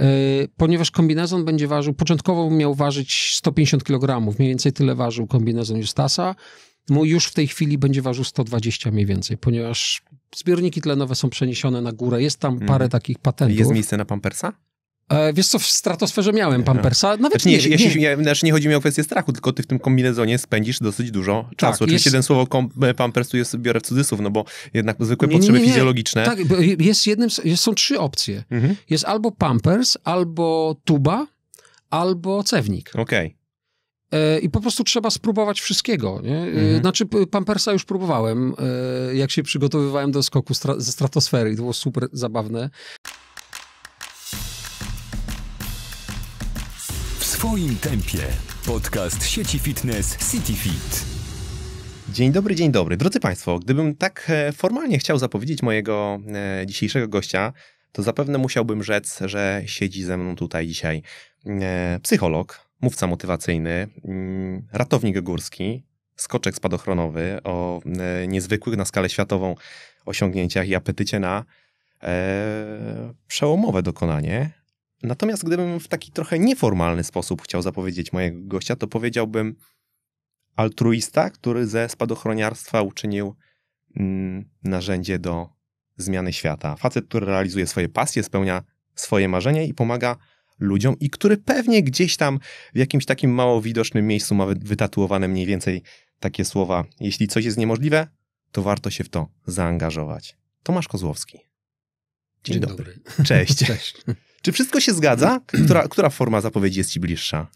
E, ponieważ kombinezon będzie ważył, początkowo miał ważyć 150 kg, mniej więcej tyle ważył kombinezon Justasa. Mój no, już w tej chwili będzie ważył 120 mniej więcej, ponieważ zbiorniki tlenowe są przeniesione na górę. Jest tam mhm. parę mm. takich patentów. Jest miejsce na pampersa? E, wiesz co, w stratosferze miałem pampersa, nawet znaczy nie, nie, jeśli, nie. nie, znaczy nie chodzi mi o kwestię strachu, tylko ty w tym kombinezonie spędzisz dosyć dużo tak, czasu. Oczywiście ten słowo e, pampersu jest, biorę w cudzysłów, no bo jednak zwykłe nie, potrzeby fizjologiczne. Tak, jest jednym, jest, są trzy opcje. Mhm. Jest albo pampers, albo tuba, albo cewnik. Okej. Okay. E, I po prostu trzeba spróbować wszystkiego. Nie? Mhm. Znaczy, Pampersa już próbowałem, jak się przygotowywałem do skoku stra ze stratosfery. To było super zabawne. Twoim tempie. Podcast sieci fitness CityFit. Dzień dobry, dzień dobry. Drodzy Państwo, gdybym tak e, formalnie chciał zapowiedzieć mojego e, dzisiejszego gościa, to zapewne musiałbym rzec, że siedzi ze mną tutaj dzisiaj e, psycholog, mówca motywacyjny, mm, ratownik górski, skoczek spadochronowy o niezwykłych na skalę światową osiągnięciach i apetycie na przełomowe dokonanie Natomiast gdybym w taki trochę nieformalny sposób chciał zapowiedzieć mojego gościa, to powiedziałbym altruista, który ze spadochroniarstwa uczynił mm, narzędzie do zmiany świata. Facet, który realizuje swoje pasje, spełnia swoje marzenia i pomaga ludziom i który pewnie gdzieś tam w jakimś takim mało widocznym miejscu ma wytatuowane mniej więcej takie słowa: Jeśli coś jest niemożliwe, to warto się w to zaangażować. Tomasz Kozłowski. Dzień, Dzień dobry. dobry. Cześć. Cześć. Czy wszystko się zgadza? Mm. Która, która forma zapowiedzi jest ci bliższa?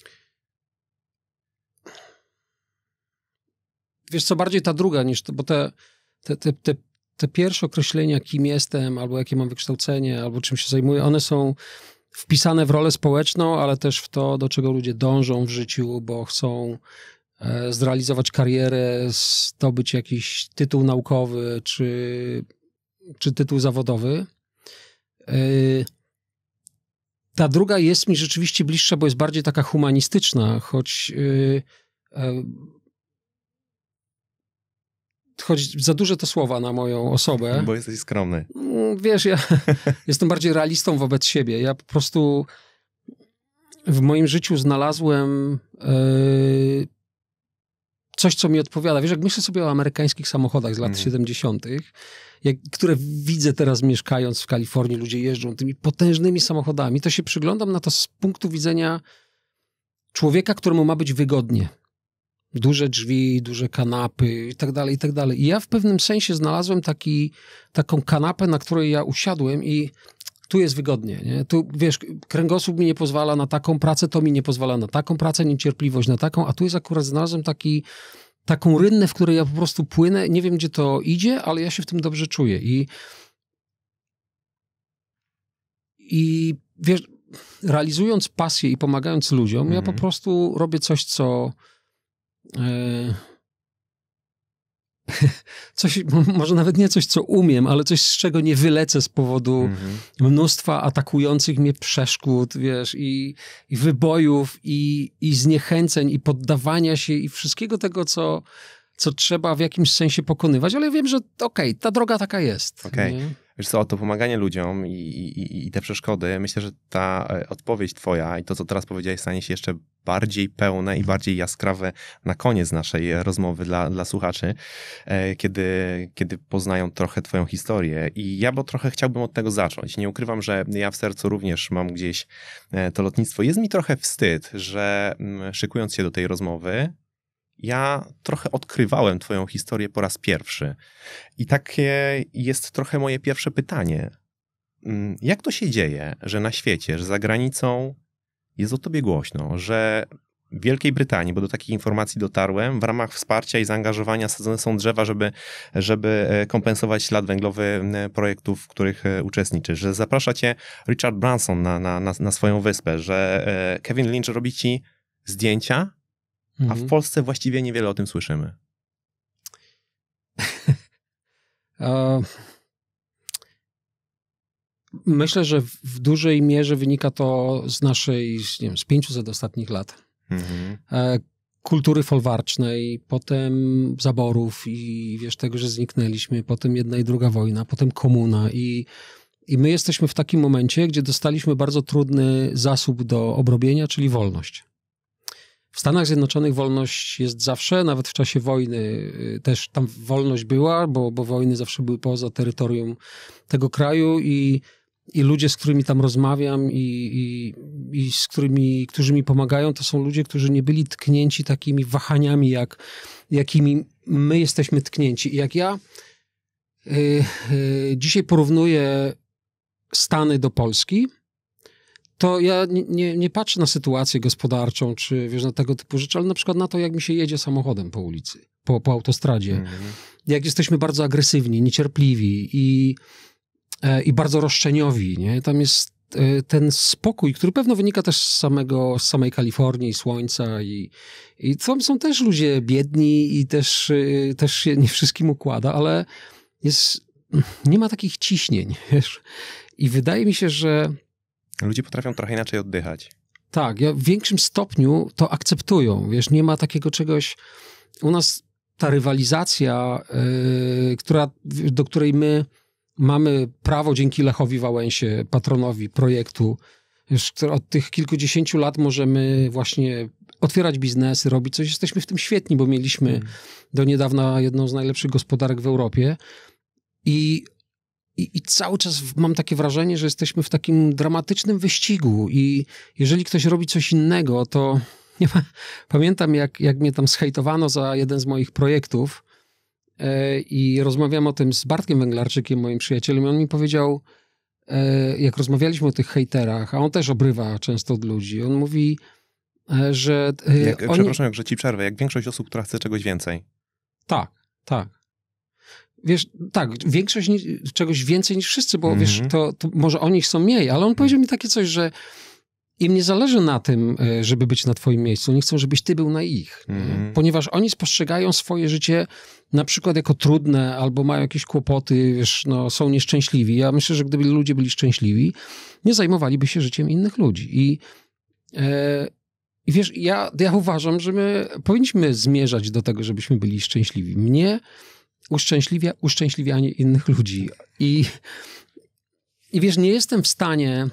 Wiesz co, bardziej ta druga niż to, bo te, te, te, te, te pierwsze określenia, kim jestem, albo jakie mam wykształcenie, albo czym się zajmuję, one są wpisane w rolę społeczną, ale też w to, do czego ludzie dążą w życiu, bo chcą e, zrealizować karierę, zdobyć jakiś tytuł naukowy czy, czy tytuł zawodowy. Y, ta druga jest mi rzeczywiście bliższa, bo jest bardziej taka humanistyczna, choć y, e, choć za duże to słowa na moją osobę. Bo jesteś skromny. Mm, wiesz, ja jestem bardziej realistą wobec siebie. Ja po prostu w moim życiu znalazłem yy, coś, co mi odpowiada. Wiesz, jak myślę sobie o amerykańskich samochodach z lat mm. 70., jak, które widzę teraz mieszkając w Kalifornii, ludzie jeżdżą tymi potężnymi samochodami, to się przyglądam na to z punktu widzenia człowieka, któremu ma być wygodnie. Duże drzwi, duże kanapy i tak dalej, i tak dalej. I ja w pewnym sensie znalazłem taki, taką kanapę, na której ja usiadłem i tu jest wygodnie, nie? Tu, wiesz, kręgosłup mi nie pozwala na taką pracę, to mi nie pozwala na taką pracę, niecierpliwość na taką, a tu jest akurat znalazłem taki, taką rynnę, w której ja po prostu płynę, nie wiem, gdzie to idzie, ale ja się w tym dobrze czuję i i wiesz, realizując pasję i pomagając ludziom, mm ja po mhm. prostu robię coś, co... Yy coś, może nawet nie coś, co umiem, ale coś, z czego nie wylecę z powodu mhm. mnóstwa atakujących mnie przeszkód, wiesz, i, i wybojów, i, i zniechęceń, i poddawania się, i wszystkiego tego, co, co trzeba w jakimś sensie pokonywać, ale wiem, że okej, okay, ta droga taka jest. Okay. Wiesz co, to pomaganie ludziom i, i, i te przeszkody, myślę, że ta e, odpowiedź twoja i to, co teraz powiedziałeś, stanie się jeszcze bardziej pełne i mhm. bardziej jaskrawe na koniec naszej e, rozmowy dla, dla słuchaczy, e, kiedy, kiedy poznają trochę Twoją historię. I ja bo trochę chciałbym od tego zacząć. Nie ukrywam, że ja w sercu również mam gdzieś to lotnictwo. Jest mi trochę wstyd, że mm, szykując się do tej rozmowy, ja trochę odkrywałem Twoją historię po raz pierwszy. I takie jest trochę moje pierwsze pytanie. Mm, jak to się dzieje, że na świecie, że za granicą jest o Tobie głośno, że w Wielkiej Brytanii, bo do takich informacji dotarłem, w ramach wsparcia i zaangażowania sadzone są drzewa, żeby, żeby e, kompensować ślad węglowy projektów, w których e, uczestniczysz, że zaprasza cię Richard Branson na, na, na, na swoją wyspę, że e, Kevin Lynch robi ci zdjęcia Mhm. A w mhm. Polsce właściwie niewiele o tym słyszymy. Myślę, że w dużej mierze wynika to z naszej, nie wiem, z 500 ostatnich lat. Mhm. E, kultury folwarcznej, potem zaborów i wiesz, tego, że zniknęliśmy, potem jedna i druga wojna, potem komuna i, i my jesteśmy w takim momencie, gdzie dostaliśmy bardzo trudny zasób do obrobienia, czyli wolność. W Stanach Zjednoczonych wolność jest zawsze, nawet w czasie wojny y, też tam wolność była, bo, bo wojny zawsze były poza terytorium tego kraju i, i ludzie, z którymi tam rozmawiam i, i, i z którymi, którzy mi pomagają, to są ludzie, którzy nie byli tknięci takimi wahaniami, jak, jakimi my jesteśmy tknięci. I jak ja y, y, dzisiaj porównuję Stany do Polski, to ja nie, nie, nie, patrzę na sytuację gospodarczą, czy wiesz, na tego typu rzeczy, ale na przykład na to, jak mi się jedzie samochodem po ulicy, po, po autostradzie. Mhm. Jak jesteśmy bardzo agresywni, niecierpliwi i, e, i bardzo roszczeniowi, nie? Tam jest e, ten spokój, który pewno wynika też z, samego, z samej Kalifornii, słońca i, i tam są też ludzie biedni i też, e, też się nie wszystkim układa, ale jest, nie ma takich ciśnień, wiesz? I wydaje mi się, że Ludzie potrafią trochę inaczej oddychać. Tak, ja w większym stopniu to akceptują. Wiesz, nie ma takiego czegoś. U nas ta rywalizacja, yy, która, do której my mamy prawo dzięki Lechowi Wałęsie, patronowi projektu, od tych kilkudziesięciu lat możemy właśnie otwierać biznesy, robić coś. Jesteśmy w tym świetni, bo mieliśmy mm. do niedawna jedną z najlepszych gospodarek w Europie. I i, I, cały czas mam takie wrażenie, że jesteśmy w takim dramatycznym wyścigu, i jeżeli ktoś robi coś innego, to nie ma... pamiętam, jak, jak mnie tam zhejtowano za jeden z moich projektów. E, I rozmawiam o tym z Bartkiem Węglarczykiem, moim przyjacielem, i on mi powiedział, e, jak rozmawialiśmy o tych hejterach, a on też obrywa często od ludzi. On mówi, e, że. Jak, oni... Przepraszam, jak że ci przerwę, jak większość osób, która chce czegoś więcej. Tak, tak wiesz, tak, większość czegoś więcej niż wszyscy, bo mm -hmm. wiesz, mhm. to, to, może o nich są mniej, ale on powiedział mi takie coś, że im nie zależy na tym, e, żeby być na twoim miejscu, oni chcą, żebyś ty był na ich, mm -hmm. ponieważ oni spostrzegają swoje życie na przykład jako trudne, albo mają jakieś kłopoty, wiesz, no, są nieszczęśliwi. Ja myślę, że gdyby ludzie byli szczęśliwi, nie zajmowaliby się życiem innych ludzi i e, i wiesz, ja, ja uważam, że my powinniśmy zmierzać do tego, żebyśmy byli szczęśliwi. Mnie uszczęśliwia uszczęśliwianie innych ludzi. I, I wiesz, nie jestem w stanie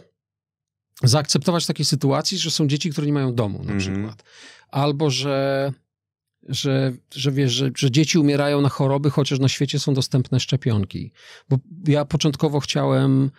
zaakceptować takiej sytuacji, że są dzieci, które nie mają domu na mm -hmm. przykład. Albo, że, że, że wiesz, że, że, dzieci umierają na choroby, chociaż na świecie są dostępne szczepionki. Bo ja początkowo chciałem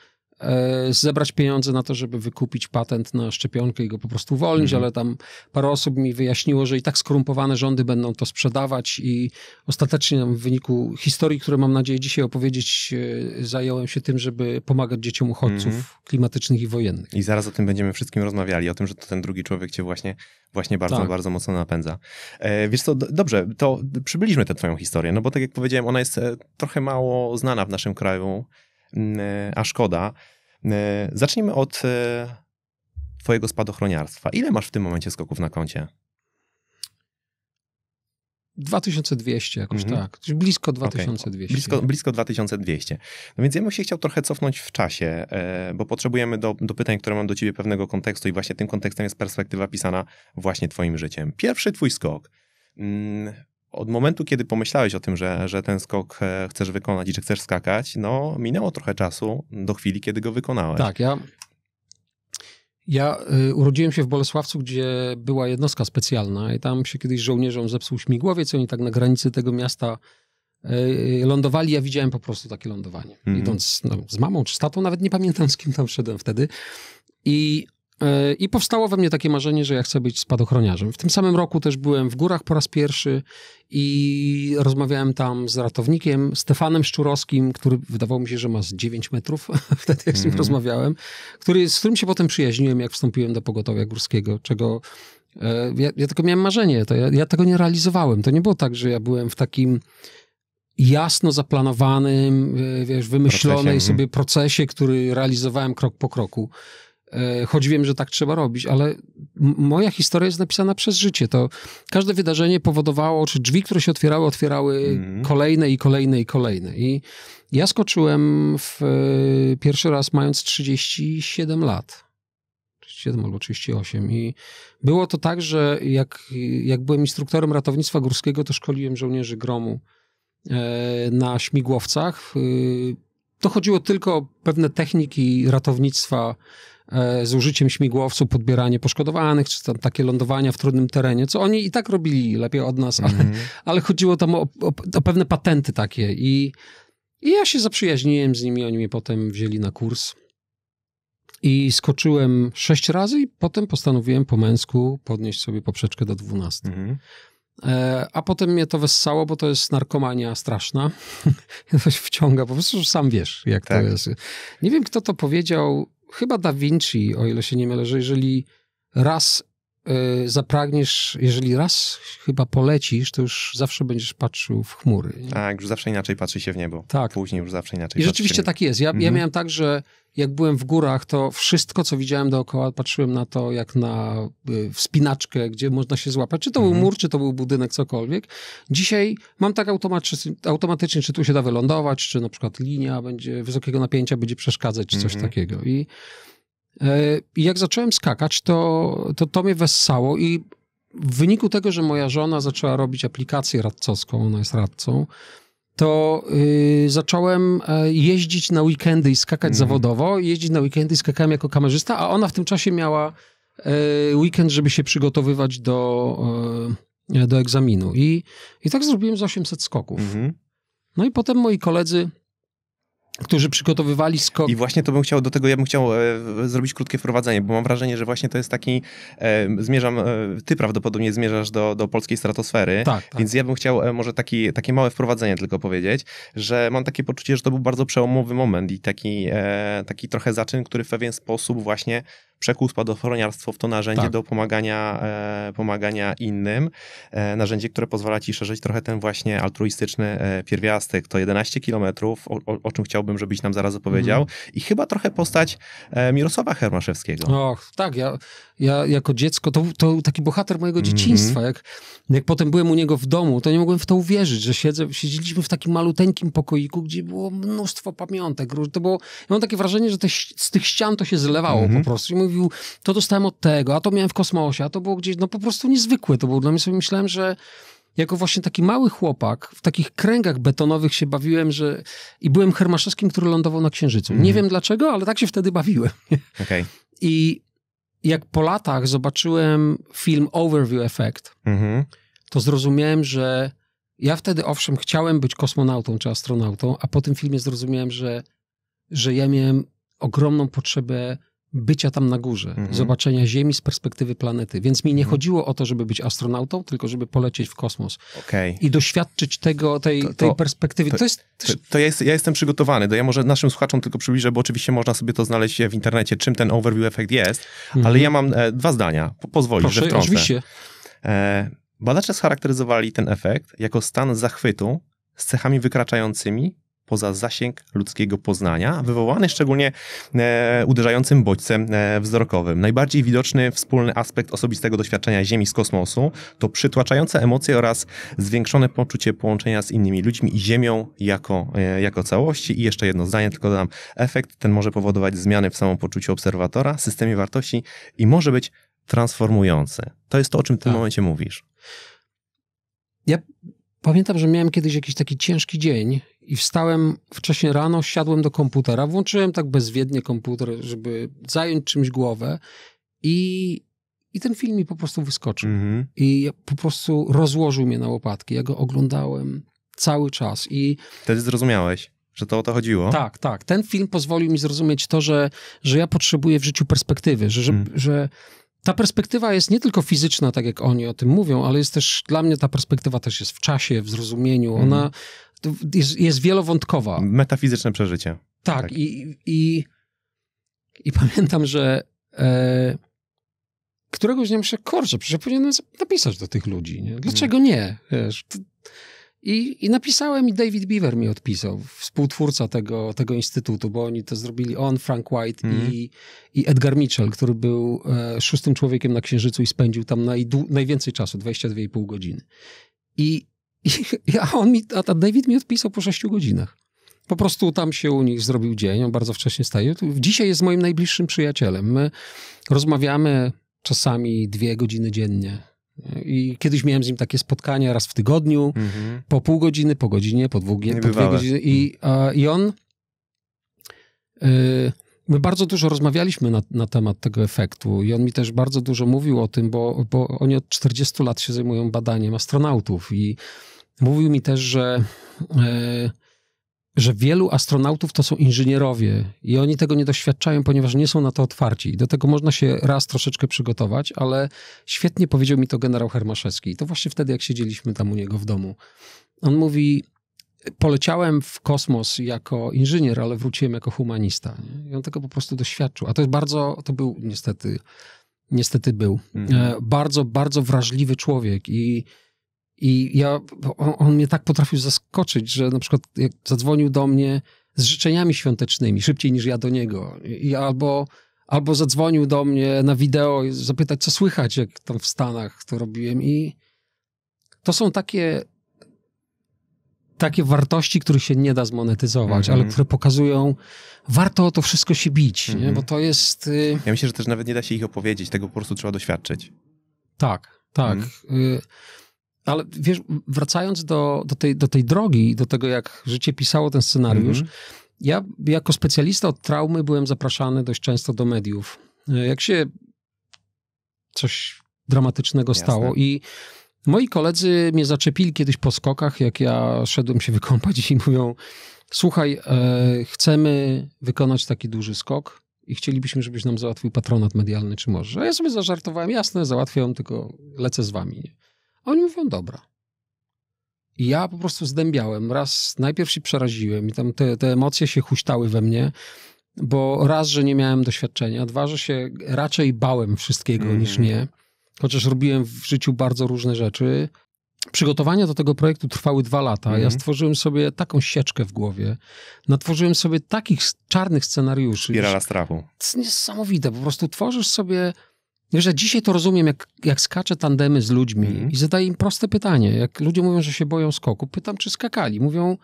E, zebrać pieniądze na to, żeby wykupić patent na szczepionkę i go po prostu uwolnić, mhm. ale tam parę osób mi wyjaśniło, że i tak skorumpowane rządy będą to sprzedawać i ostatecznie w wyniku historii, które mam nadzieję dzisiaj opowiedzieć, e, zająłem się tym, żeby pomagać dzieciom uchodźców mhm. klimatycznych i wojennych. I zaraz o tym będziemy wszystkim rozmawiali, o tym, że to ten drugi człowiek cię właśnie, właśnie bardzo, tak. bardzo mocno napędza. E, wiesz co, dobrze, to przybyliśmy tę twoją historię, no bo tak jak powiedziałem, ona jest trochę mało znana w naszym kraju, mm, a szkoda. E, zacznijmy od e, Twojego spadochroniarstwa. Ile masz w tym momencie skoków na koncie? 2200 jakoś mhm. tak, blisko 2200. Okay. Blisko, blisko 2200. No więc ja bym się chciał trochę cofnąć w czasie, e, bo potrzebujemy do, do pytań, które mam do ciebie pewnego kontekstu i właśnie tym kontekstem jest perspektywa pisana właśnie twoim życiem. Pierwszy twój skok. Mm, od momentu, kiedy pomyślałeś o tym, że, że ten skok e, chcesz wykonać i że chcesz skakać, no minęło trochę czasu do chwili, kiedy go wykonałeś. Tak, ja, ja y, urodziłem się w Bolesławcu, gdzie była jednostka specjalna i tam się kiedyś żołnierzom zepsuł śmigłowiec, oni tak na granicy tego miasta y, lądowali, ja widziałem po prostu takie lądowanie. Mm. Idąc no, z mamą czy z tatą, nawet nie pamiętam z kim tam szedłem wtedy. I E, I powstało we mnie takie marzenie, że ja chcę być spadochroniarzem. W tym samym roku też byłem w górach po raz pierwszy i rozmawiałem tam z ratownikiem Stefanem Szczurowskim, który wydawało mi się, że ma z 9 metrów wtedy, jak z nim mm. rozmawiałem, który, z którym się potem przyjaźniłem, jak wstąpiłem do pogotowia górskiego, czego e, ja, ja tylko miałem marzenie, to ja, ja tego nie realizowałem. To nie było tak, że ja byłem w takim jasno zaplanowanym, e, wiesz, wymyślonej procesie. Mhm. sobie procesie, który realizowałem krok po kroku. E, choć wiem, że tak trzeba robić, ale moja historia jest napisana przez życie. To każde wydarzenie powodowało, czy drzwi, które się otwierały, otwierały mhm. kolejne i kolejne i kolejne. I ja skoczyłem w, e, pierwszy raz mając 37 lat. 37 albo 38. I było to tak, że jak, jak byłem instruktorem ratownictwa górskiego, to szkoliłem żołnierzy gromu e, na śmigłowcach. To chodziło tylko o pewne techniki ratownictwa E, z użyciem śmigłowców, podbieranie poszkodowanych, czy tam takie lądowania w trudnym terenie, co oni i tak robili lepiej od nas, mm -hmm. ale, mhm. ale, chodziło tam o, o, o, pewne patenty takie i, i ja się zaprzyjaźniłem z nimi, oni mnie potem wzięli na kurs i skoczyłem sześć razy i potem postanowiłem po męsku podnieść sobie poprzeczkę do dwunastu. Mm -hmm. A potem mnie to wessało, bo to jest narkomania straszna. to się wciąga, po prostu sam wiesz, jak tak. to jest. Nie wiem, kto to powiedział, chyba Da Vinci, o ile się nie mylę, że jeżeli raz y, zapragniesz, jeżeli raz chyba polecisz, to już zawsze będziesz patrzył w chmury. Tak, już zawsze inaczej patrzy się w niebo. Tak. Później już zawsze inaczej. I rzeczywiście tak jest. Ja, mm -hmm. ja mhm. miałem tak, że jak byłem w górach, to wszystko, co widziałem dookoła, patrzyłem na to jak na y, wspinaczkę, gdzie można się złapać. Czy to mhm. był mur, czy to był budynek, cokolwiek. Dzisiaj mam tak automatycznie, czy tu się da wylądować, czy na przykład linia będzie wysokiego napięcia będzie przeszkadzać, czy coś mhm. takiego. E, I jak zacząłem skakać, to, to to mnie wessało i w wyniku tego, że moja żona zaczęła robić aplikację radcowską, ona jest radcą, to yy, zacząłem e, jeździć na weekendy i skakać mm. zawodowo. Jeździć na weekendy i skakałem jako kamerzysta, a ona w tym czasie miała yy, weekend, żeby się przygotowywać do, yy, do egzaminu. I, I tak zrobiłem z 800 skoków. Mm -hmm. No i potem moi koledzy którzy przygotowywali skok. I właśnie to bym chciał, do tego ja bym chciał e, zrobić krótkie wprowadzenie, bo mam wrażenie, że właśnie to jest taki, e, zmierzam, e, ty prawdopodobnie zmierzasz do, do polskiej stratosfery, tak, tak. więc ja bym chciał e, może taki, takie małe wprowadzenie tylko powiedzieć, że mam takie poczucie, że to był bardzo przełomowy moment i taki, e, taki trochę zaczyn, który w pewien sposób właśnie przekuł spadochroniarstwo w to narzędzie tak. do pomagania, e, pomagania innym. E, narzędzie, które pozwala ci szerzyć trochę ten właśnie altruistyczny e, pierwiastek. To 11 kilometrów, o, o, czym chciałbym, żebyś nam zaraz opowiedział. Mm. I chyba trochę postać Mirosława Hermaszewskiego. Och, tak, ja ja jako dziecko, to, to taki bohater mojego mm -hmm. dzieciństwa, jak, jak potem byłem u niego w domu, to nie mogłem w to uwierzyć, że siedzę, siedzieliśmy w takim maluteńkim pokoiku, gdzie było mnóstwo pamiątek. To było, ja mam takie wrażenie, że te, z tych ścian to się zlewało mm -hmm. po prostu. I mówił, to dostałem od tego, a to miałem w kosmosie, a to było gdzieś, no po prostu niezwykłe to było dla mnie. Sobie myślałem, że jako właśnie taki mały chłopak w takich kręgach betonowych się bawiłem, że i byłem Hermaszewskim, który lądował na Księżycu. Mm -hmm. Nie mhm. wiem dlaczego, ale tak się wtedy bawiłem. Okay. I jak po latach zobaczyłem film Overview Effect, mhm. to zrozumiałem, że ja wtedy owszem chciałem być kosmonautą czy astronautą, a po tym filmie zrozumiałem, że, że ja miałem ogromną potrzebę bycia tam na górze, mhm. zobaczenia Ziemi z perspektywy planety. Więc mi nie mhm. chodziło o to, żeby być astronautą, tylko żeby polecieć w kosmos. Okay. I doświadczyć tego, tej, to, to, tej perspektywy. To, to jest... To, ja, jest, ja jestem przygotowany. To ja może naszym słuchaczom tylko przybliżę, bo oczywiście można sobie to znaleźć w internecie, czym ten overview efekt jest, mhm. ale ja mam e, dwa zdania. Pozwolisz, Proszę, że wtrącę. Oczywiście. E, badacze scharakteryzowali ten efekt jako stan zachwytu z cechami wykraczającymi poza zasięg ludzkiego poznania, wywołany szczególnie e, uderzającym bodźcem e, wzrokowym. Najbardziej widoczny wspólny aspekt osobistego doświadczenia Ziemi z kosmosu to przytłaczające emocje oraz zwiększone poczucie połączenia z innymi ludźmi i Ziemią jako, e, jako całości. I jeszcze jedno zdanie, tylko dodam, efekt ten może powodować zmiany w samopoczuciu obserwatora, systemie wartości i może być transformujący. To jest to, o czym w tym tak. momencie mówisz. Ja pamiętam, że miałem kiedyś jakiś taki ciężki dzień i wstałem wcześniej rano, siadłem do komputera, włączyłem tak bezwiednie komputer, żeby zająć czymś głowę i, i ten film mi po prostu wyskoczył. Mm -hmm. I po prostu rozłożył mnie na łopatki. Ja go oglądałem cały czas i... Wtedy zrozumiałeś, że to o to chodziło? Tak, tak. Ten film pozwolił mi zrozumieć to, że, że ja potrzebuję w życiu perspektywy, że, że, mm. że ta perspektywa jest nie tylko fizyczna, tak jak oni o tym mówią, ale jest też, dla mnie ta perspektywa też jest w czasie, w zrozumieniu. Mhm. Ona jest, jest wielowątkowa. Metafizyczne przeżycie. Tak, tak. I, i, i pamiętam, że e, któregoś dnia myślę, kurczę, przecież powinienem napisać do tych ludzi. Nie? Dlaczego nie? Wiesz, to, i, I, napisałem i David Beaver mi odpisał, współtwórca tego, tego instytutu, bo oni to zrobili, on, Frank White mm. i, mhm. i, Edgar Mitchell, który był e, szóstym człowiekiem na Księżycu i spędził tam najwięcej czasu, 22,5 godziny. I, i, on mi, a, a David mi odpisał po 6 godzinach. Po prostu tam się u nich zrobił dzień, on bardzo wcześnie staje. Dzisiaj jest moim najbliższym przyjacielem. My rozmawiamy czasami dwie godziny dziennie i kiedyś miałem z nim takie spotkanie raz w tygodniu, mhm. po pół godziny, po godzinie, po, dwóch, po dwie godziny. I, mhm. a, i on. Y, my bardzo dużo rozmawialiśmy na, na, temat tego efektu, i on mi też bardzo dużo mówił o tym, bo, bo oni od 40 lat się zajmują badaniem astronautów. I mówił mi też, że. Y, że wielu astronautów to są inżynierowie i oni tego nie doświadczają, ponieważ nie są na to otwarci. Do tego można się raz troszeczkę przygotować, ale świetnie powiedział mi to generał Hermaszewski. to właśnie wtedy, jak siedzieliśmy tam u niego w domu. On mówi, poleciałem w kosmos jako inżynier, ale wróciłem jako humanista. I on tego po prostu doświadczył. A to jest bardzo, to był niestety, niestety był, mhm. E, bardzo, bardzo wrażliwy człowiek i i ja, on, on, mnie tak potrafił zaskoczyć, że na przykład jak zadzwonił do mnie z życzeniami świątecznymi, szybciej niż ja do niego. I albo, albo zadzwonił do mnie na wideo i zapytać, co słychać, jak tam w Stanach to robiłem. I to są takie, takie wartości, których się nie da zmonetyzować, mm -hmm. ale mhm. które pokazują, warto o to wszystko się bić, mm -hmm. nie? Mhm. bo to jest... Y... Ja myślę, że też nawet nie da się ich opowiedzieć, tego po prostu trzeba doświadczyć. Tak, tak. Mm -hmm. y no ale wiesz, wracając do, do, tej, do tej drogi, do tego, jak życie pisało ten scenariusz, mm -hmm. ja jako specjalista od traumy byłem zapraszany dość często do mediów. E, jak się coś dramatycznego Jasne. stało i moi koledzy mnie zaczepili kiedyś po skokach, jak ja szedłem się wykąpać i mówią, słuchaj, e, chcemy wykonać taki duży skok i chcielibyśmy, żebyś nam załatwił patronat medialny, czy możesz. A ja sobie zażartowałem, jasne, załatwiam, tylko lecę z wami. Oni mówią, dobra. I ja po prostu zdębiałem. Raz najpierw się przeraziłem i tam te, te emocje się huśtały we mnie, bo raz, że nie miałem doświadczenia, dwa, że się raczej bałem wszystkiego mm. niż mhm. nie. Chociaż robiłem w życiu bardzo różne rzeczy. Przygotowania do tego projektu trwały dwa lata. Mm. Ja mhm. stworzyłem sobie taką sieczkę w głowie. Natworzyłem sobie takich czarnych scenariuszy. Spirala strachu. To jest niesamowite. Po prostu tworzysz sobie Wiesz, że dzisiaj to rozumiem, jak, jak skaczę tandemy z ludźmi mm. i zadaję im proste pytanie. Jak ludzie mówią, że się boją skoku, pytam, czy skakali. Mówią,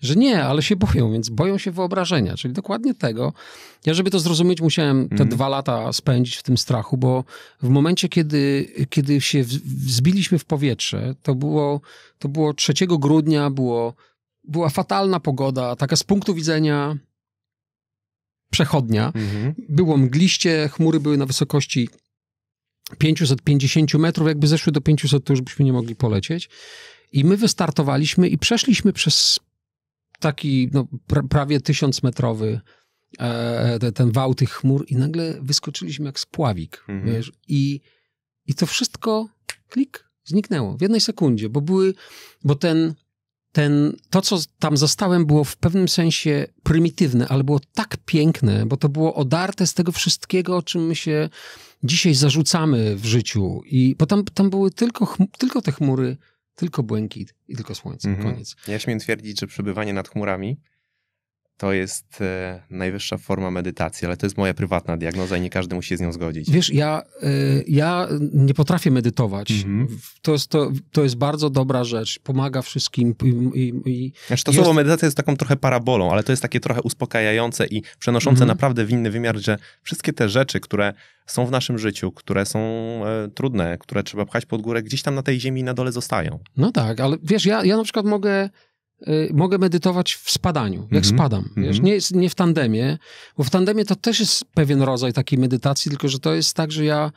że nie, ale się boją, więc boją się wyobrażenia, czyli dokładnie tego. Ja, żeby to zrozumieć, musiałem te mm. dwa lata spędzić w tym strachu, bo w momencie, kiedy, kiedy się wzbiliśmy w powietrze, to było, to było 3 grudnia, było, była fatalna pogoda, taka z punktu widzenia przechodnia. Mm -hmm. Było mgliście, chmury były na wysokości 550 metrów, jakby zeszły do 500, to już byśmy nie mogli polecieć. I my wystartowaliśmy i przeszliśmy przez taki no, prawie tysiąc e, ten wał tych chmur i nagle wyskoczyliśmy jak spławik, mhm. wiesz, i, i to wszystko klik, zniknęło w jednej sekundzie, bo były, bo ten ten, to, co tam zostałem, było w pewnym sensie prymitywne, ale było tak piękne, bo to było odarte z tego wszystkiego, o czym my się dzisiaj zarzucamy w życiu. I bo tam, tam były tylko, tylko te chmury, tylko błękit i tylko słońce. Mhm. Koniec. Ja śmiem twierdzić, że przebywanie nad chmurami to jest e, najwyższa forma medytacji, ale to jest moja prywatna diagnoza i nie każdy musi się z nią zgodzić. Wiesz, ja, y, ja nie potrafię medytować. Mm -hmm. To, jest, to, to jest bardzo dobra rzecz. Pomaga wszystkim. I, i, znaczy to jest... słowo medytacja jest taką trochę parabolą, ale to jest takie trochę uspokajające i przenoszące mm -hmm. naprawdę w inny wymiar, że wszystkie te rzeczy, które są w naszym życiu, które są e, trudne, które trzeba pchać pod górę, gdzieś tam na tej ziemi na dole zostają. No tak, ale wiesz, ja, ja na przykład mogę Y, mogę medytować w spadaniu, jak mm -hmm. spadam. Mhm. nie, nie, w tandemie, bo w tandemie to też jest pewien rodzaj takiej medytacji, tylko że to jest tak, że ja,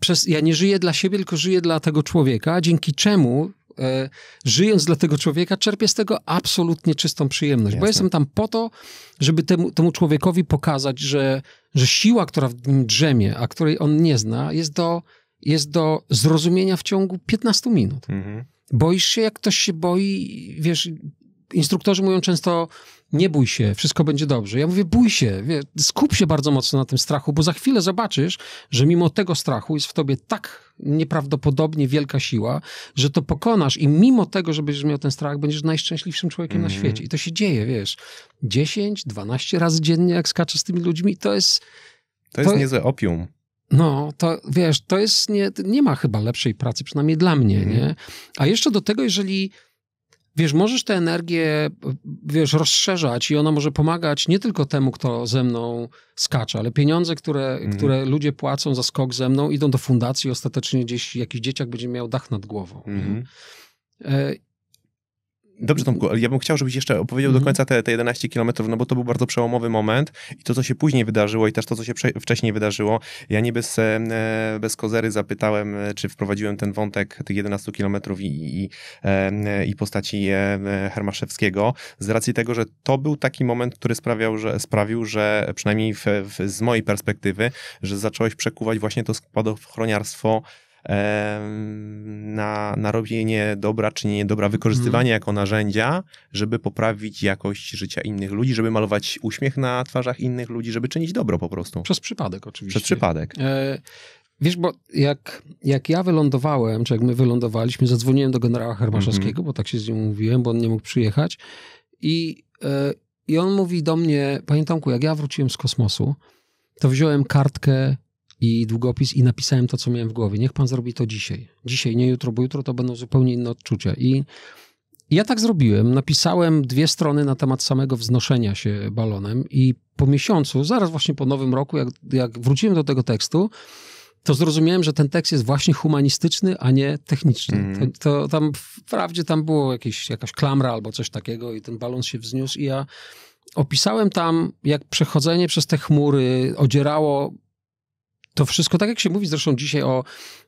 przez, ja nie żyję dla siebie, tylko żyję dla tego człowieka, dzięki czemu e, żyjąc dla tego człowieka, czerpię z tego absolutnie czystą przyjemność. Jasne. Bo jestem tam po to, żeby temu, temu człowiekowi pokazać, że, że siła, która w nim drzemie, a której on nie zna, jest do, jest do zrozumienia w ciągu 15 minut. Mm -hmm boisz się, jak ktoś się boi, wiesz, instruktorzy mówią często, nie bój się, wszystko będzie dobrze. Ja mówię, bój się, skup się bardzo mocno na tym strachu, bo za chwilę zobaczysz, że mimo tego strachu jest w tobie tak nieprawdopodobnie wielka siła, że to pokonasz i mimo tego, że będziesz miał ten strach, będziesz najszczęśliwszym człowiekiem mm na mhm. świecie. I to się dzieje, wiesz, 10, 12 razy dziennie, jak skaczesz z tymi ludźmi, to jest... To, to jest niezłe opium. No, to wiesz, to jest, nie, nie ma chyba lepszej pracy, przynajmniej dla mnie, mhm. nie? A jeszcze do tego, jeżeli, wiesz, możesz tę energię, wiesz, rozszerzać i ona może pomagać nie tylko temu, kto ze mną skacze, ale pieniądze, które, mhm. które ludzie płacą za skok ze mną, idą do fundacji ostatecznie gdzieś jakiś dzieciak będzie miał dach nad głową. Mhm. E, Dobrze, Tomku, mm. ale ja bym chciał, żebyś jeszcze opowiedział mm -hmm. do mhm. końca te, te 11 kilometrów, no bo to był bardzo przełomowy moment i to, co się później wydarzyło i też to, co się wcześniej wydarzyło. Ja nie bez, bez kozery zapytałem, e, czy wprowadziłem ten wątek tych 11 kilometrów i, i, e, i postaci e, Hermaszewskiego, z racji tego, że to był taki moment, który sprawiał, że, sprawił, że przynajmniej w, w, z mojej perspektywy, że zacząłeś przekuwać właśnie to chroniarstwo na, na robienie dobra, czynienie dobra, wykorzystywanie mm. jako narzędzia, żeby poprawić jakość życia innych ludzi, żeby malować uśmiech na twarzach innych ludzi, żeby czynić dobro po prostu. Przez przypadek oczywiście. Przez przypadek. E, wiesz, bo jak, jak ja wylądowałem, czy jak my wylądowaliśmy, zadzwoniłem do generała Hermaszowskiego, mm -hmm. bo tak się z nim mówiłem, bo on nie mógł przyjechać i, e, i on mówi do mnie, panie Tomku, jak ja wróciłem z kosmosu, to wziąłem kartkę i długopis i napisałem to, co miałem w głowie. Niech pan zrobi to dzisiaj. Dzisiaj, nie jutro, bo jutro to będą zupełnie inne odczucia. I ja tak zrobiłem. Napisałem dwie strony na temat samego wznoszenia się balonem i po miesiącu, zaraz właśnie po nowym roku, jak, jak wróciłem do tego tekstu, to zrozumiałem, że ten tekst jest właśnie humanistyczny, a nie techniczny. Mm. To, to, tam wprawdzie tam było jakieś, jakaś klamra albo coś takiego i ten balon się wzniósł i ja opisałem tam, jak przechodzenie przez te chmury odzierało to wszystko, tak jak się mówi zresztą dzisiaj o,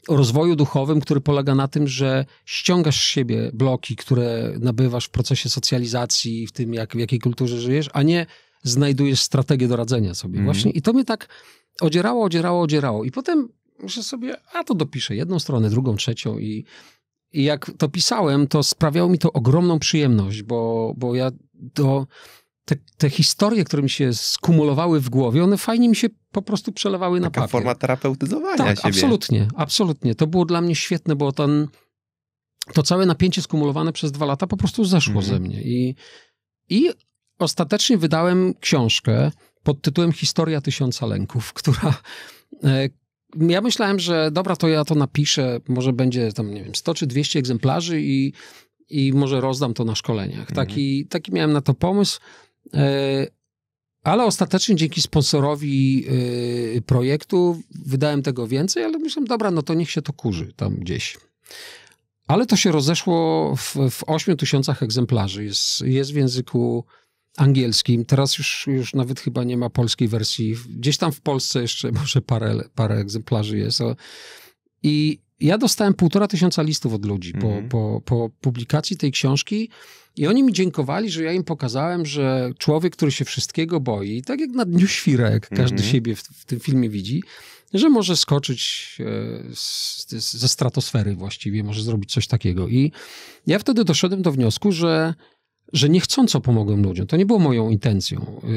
o rozwoju duchowym, który polega na tym, że ściągasz z siebie bloki, które nabywasz w procesie socjalizacji, w tym, jak, w jakiej kulturze żyjesz, a nie znajdujesz strategię do radzenia sobie. Mm. Właśnie. I to mnie tak odzierało, odzierało, odzierało. I potem muszę sobie, a to dopiszę jedną stronę, drugą, trzecią i, i jak to pisałem, to sprawiało mi to ogromną przyjemność, bo, bo ja to te, te, historie, które mi się skumulowały w głowie, one fajnie mi się po prostu przelewały Taka na papier. forma terapeutyzowania tak, siebie. absolutnie, absolutnie. To było dla mnie świetne, bo ten, to całe napięcie skumulowane przez dwa lata po prostu zeszło mhm. ze mnie. I, I ostatecznie wydałem książkę pod tytułem Historia Tysiąca Lęków, która... E, ja myślałem, że dobra, to ja to napiszę, może będzie tam, nie wiem, 100 czy 200 egzemplarzy i, i może rozdam to na szkoleniach. Taki, mhm. taki miałem na to pomysł. E, ale ostatecznie dzięki sponsorowi e, projektu wydałem tego więcej, ale myślałem, dobra, no to niech się to kurzy tam gdzieś. Ale to się rozeszło w, w 8 tysiącach egzemplarzy. Jest, jest w języku angielskim. Teraz już, już nawet chyba nie ma polskiej wersji. Gdzieś tam w Polsce jeszcze może parę, parę egzemplarzy jest. I, ja dostałem półtora tysiąca listów od ludzi po, mhm. po, po publikacji tej książki i oni mi dziękowali, że ja im pokazałem, że człowiek, który się wszystkiego boi, tak jak na dniu świrek, mhm. każdy siebie w, w, tym filmie widzi, że może skoczyć e, z, ze stratosfery właściwie, może zrobić coś takiego. I ja wtedy doszedłem do wniosku, że że niechcąco pomogłem ludziom. To nie było moją intencją. E,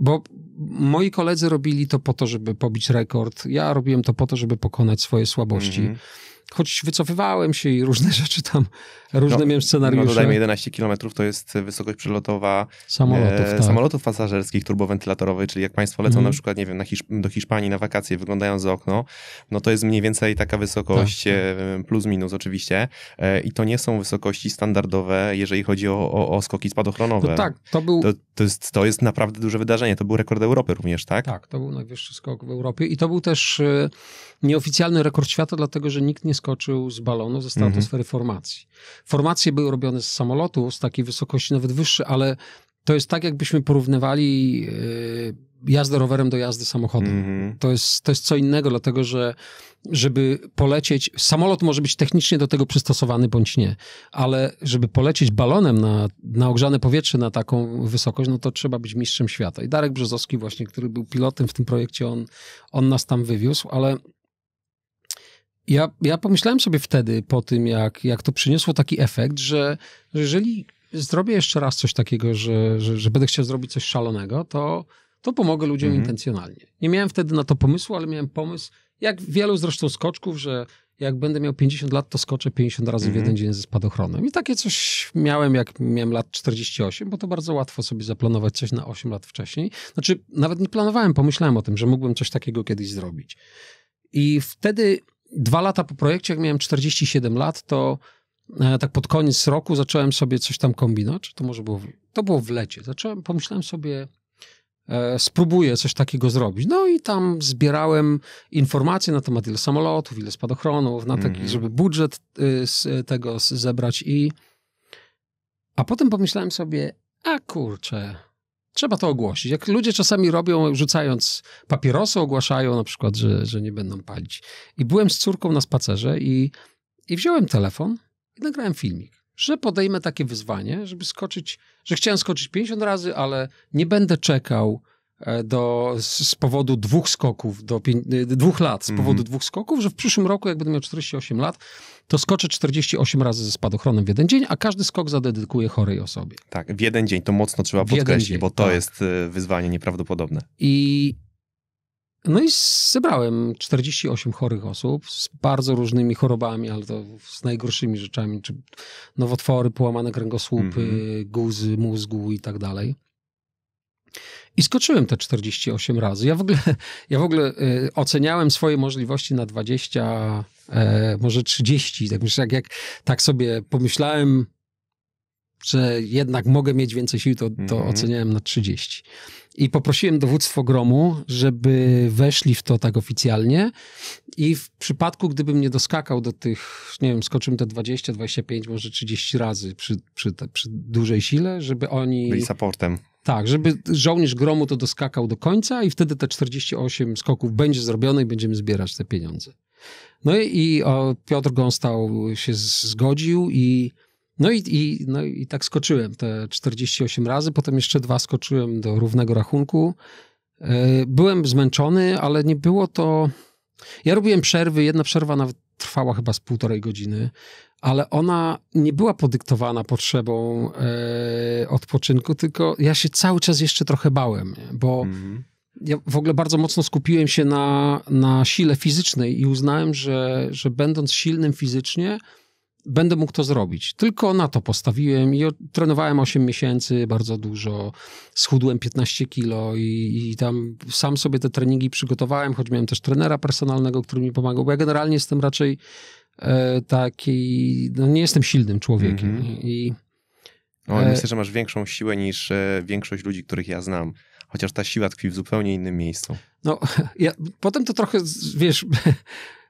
bo moi koledzy robili to po to, żeby pobić rekord. Ja robiłem to po to, żeby pokonać swoje słabości. Mm -hmm choć wycofywałem się i różne rzeczy tam, różne no, miałem scenariusze. No dodajmy, 11 km to jest wysokość przelotowa samolotów, e, tak. samolotów pasażerskich turbowentylatorowych, czyli jak państwo lecą mm. na mhm. przykład, nie wiem, na Hiszp- do Hiszpanii na wakacje, wyglądają za okno, no to jest mniej więcej taka wysokość, tak, tak. E, plus minus oczywiście e, i to nie są wysokości standardowe, jeżeli chodzi o, o, o skoki spadochronowe. No tak, to był... To, to, jest, to jest naprawdę duże wydarzenie, to był rekord Europy również, tak? Tak, to był najwyższy skok w Europie i to był też e, nieoficjalny rekord świata, dlatego, że nikt nie wyskoczył z balonu ze stratosfery mhm. formacji. Formacje były robione z samolotu, z takiej wysokości nawet wyższej, ale to jest tak, jakbyśmy porównywali yy, jazdę rowerem do jazdy samochodem. Mhm. To, jest, to jest co innego, dlatego że żeby polecieć, samolot może być technicznie do tego przystosowany bądź nie, ale żeby polecieć balonem na, na ogrzane powietrze na taką wysokość, no to trzeba być mistrzem świata. I Darek Brzozowski właśnie, który był pilotem w tym projekcie, on, on nas tam wywiózł, ale ja, ja pomyślałem sobie wtedy po tym, jak, jak to przyniosło taki efekt, że, że jeżeli zrobię jeszcze raz coś takiego, że, że, że będę chciał zrobić coś szalonego, to, to pomogę ludziom mhm. intencjonalnie. Nie miałem wtedy na to pomysłu, ale miałem pomysł, jak wielu zresztą skoczków, że jak będę miał 50 lat, to skoczę 50 razy mhm. w jeden dzień ze spadochronem. I takie coś miałem, jak miałem lat 48, bo to bardzo łatwo sobie zaplanować coś na 8 lat wcześniej. Znaczy, nawet nie planowałem, pomyślałem o tym, że mógłbym coś takiego kiedyś zrobić. I wtedy dwa lata po projekcie, jak miałem 47 lat, to e, tak pod koniec roku zacząłem sobie coś tam kombinować. To może było, w, to było w lecie. Zacząłem, pomyślałem sobie, e, spróbuję coś takiego zrobić. No i tam zbierałem informacje na temat ile samolotów, ile spadochronów, na taki, mm. żeby budżet y, z tego zebrać i... A potem pomyślałem sobie, a kurczę, Trzeba to ogłosić. Jak ludzie czasami robią, rzucając papierosy, ogłaszają na przykład, że, że nie będą palić. I byłem z córką na spacerze i, i wziąłem telefon i nagrałem filmik, że podejmę takie wyzwanie, żeby skoczyć, że chciałem skoczyć 50 razy, ale nie będę czekał E, do, z powodu dwóch skoków, do e, dwóch lat, z powodu mm -hmm. dwóch skoków, że w przyszłym roku, jak będę miał 48 lat, to skoczę 48 razy ze spadochronem w jeden dzień, a każdy skok zadedykuję chorej osobie. Tak, w jeden dzień, to mocno trzeba podkreślić, dzień, bo to tak. jest e, wyzwanie nieprawdopodobne. I no i zebrałem 48 chorych osób z bardzo różnymi chorobami, ale to z najgorszymi rzeczami, czy nowotwory, połamane kręgosłupy, mm -hmm. guzy mózgu i tak dalej. I skoczyłem te 48 razy. Ja w ogóle, ja w ogóle y, oceniałem swoje możliwości na 20, y, e, może 30. Tak, myślę, jak, jak tak sobie pomyślałem, że jednak mogę mieć więcej sił, to, to mm -hmm. oceniałem na 30. I poprosiłem dowództwo gromu, żeby weszli w to tak oficjalnie. I w przypadku, gdybym nie doskakał do tych, nie wiem, skoczyłem te 20, 25, może 30 razy przy, przy, przy dużej sile, żeby oni. Byli supportem. Tak, żeby żołnierz gromu to doskakał do końca i wtedy te 48 skoków będzie zrobione i będziemy zbierać te pieniądze. No i, o, Piotr Gąstał się zgodził i no i, i, no i tak skoczyłem te 48 razy, potem jeszcze dwa skoczyłem do równego rachunku. E, byłem zmęczony, ale nie było to... Ja robiłem przerwy, jedna przerwa nawet trwała chyba z półtorej godziny ale ona nie była podyktowana potrzebą e, odpoczynku, tylko ja się cały czas jeszcze trochę bałem, bo mhm. ja w ogóle bardzo mocno skupiłem się na, na sile fizycznej i uznałem, że, że będąc silnym fizycznie, będę mógł to zrobić. Tylko na to postawiłem i trenowałem 8 miesięcy bardzo dużo, schudłem 15 kilo i, i, tam sam sobie te treningi przygotowałem, choć miałem też trenera personalnego, który mi pomagał, bo ja generalnie jestem raczej E, taki, no nie jestem silnym człowiekiem mm -hmm. i... O, e... Myślę, że masz większą siłę niż e, większość ludzi, których ja znam chociaż ta siła tkwi w zupełnie innym miejscu. No, ja, potem to trochę, wiesz,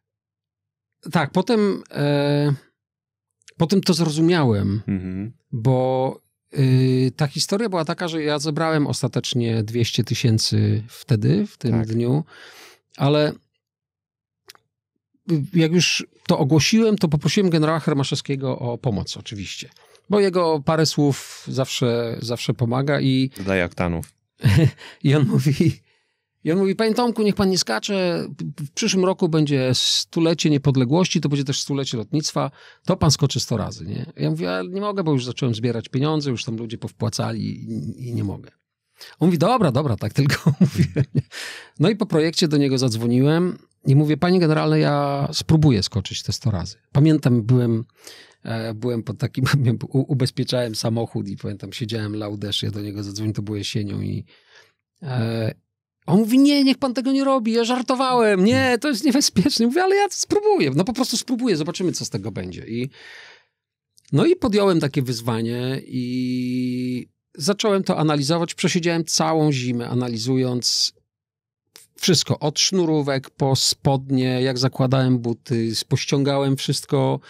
tak, potem, e, potem to zrozumiałem, mm -hmm. bo y, ta historia była taka, że ja zebrałem ostatecznie 200 tysięcy wtedy, w tym tak. dniu, ale y, jak już to ogłosiłem, to poprosiłem generała Hermaszewskiego o pomoc oczywiście. Bo jego parę słów zawsze, zawsze pomaga i... Daje aktanów. I on mówi... I on mówi, panie Tomku, niech pan nie skacze, w przyszłym roku będzie stulecie niepodległości, to będzie też stulecie lotnictwa, to pan skoczy 100 razy, nie? Ja mówię, ale nie mogę, bo już zacząłem zbierać pieniądze, już tam ludzie powpłacali i, i nie mogę. On mówi, dobra, dobra, tak tylko mówię. No i po projekcie do niego zadzwoniłem i mówię, panie generalny, ja spróbuję skoczyć te 100 razy. Pamiętam, byłem, e, byłem pod takim, ubezpieczałem samochód i pamiętam, siedziałem lauderz, ja do niego zadzwoniłem, to było jesienią i e, on mówi, nie, niech pan tego nie robi, ja żartowałem, nie, to jest niebezpieczne. Mówię, ale ja spróbuję, no po prostu spróbuję, zobaczymy, co z tego będzie. I, no i podjąłem takie wyzwanie i zacząłem to analizować, przesiedziałem całą zimę analizując wszystko, od sznurówek po spodnie, jak zakładałem buty, pościągałem wszystko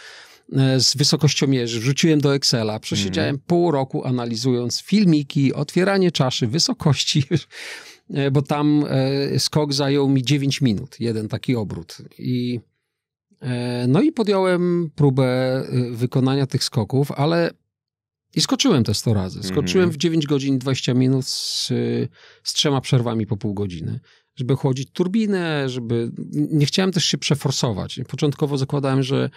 e, z wysokościomierzy, wrzuciłem do Excela, przesiedziałem mm. pół roku analizując filmiki, otwieranie czaszy, wysokości, e, bo tam e, skok zajął mi 9 minut, jeden taki obrót i no i podjąłem próbę wykonania tych skoków, ale i skoczyłem te 100 razy. Skoczyłem mhm. w 9 godzin 20 minut z, z trzema przerwami po pół godziny żeby chłodzić turbinę, żeby... Nie chciałem też się przeforsować. Początkowo zakładałem, że,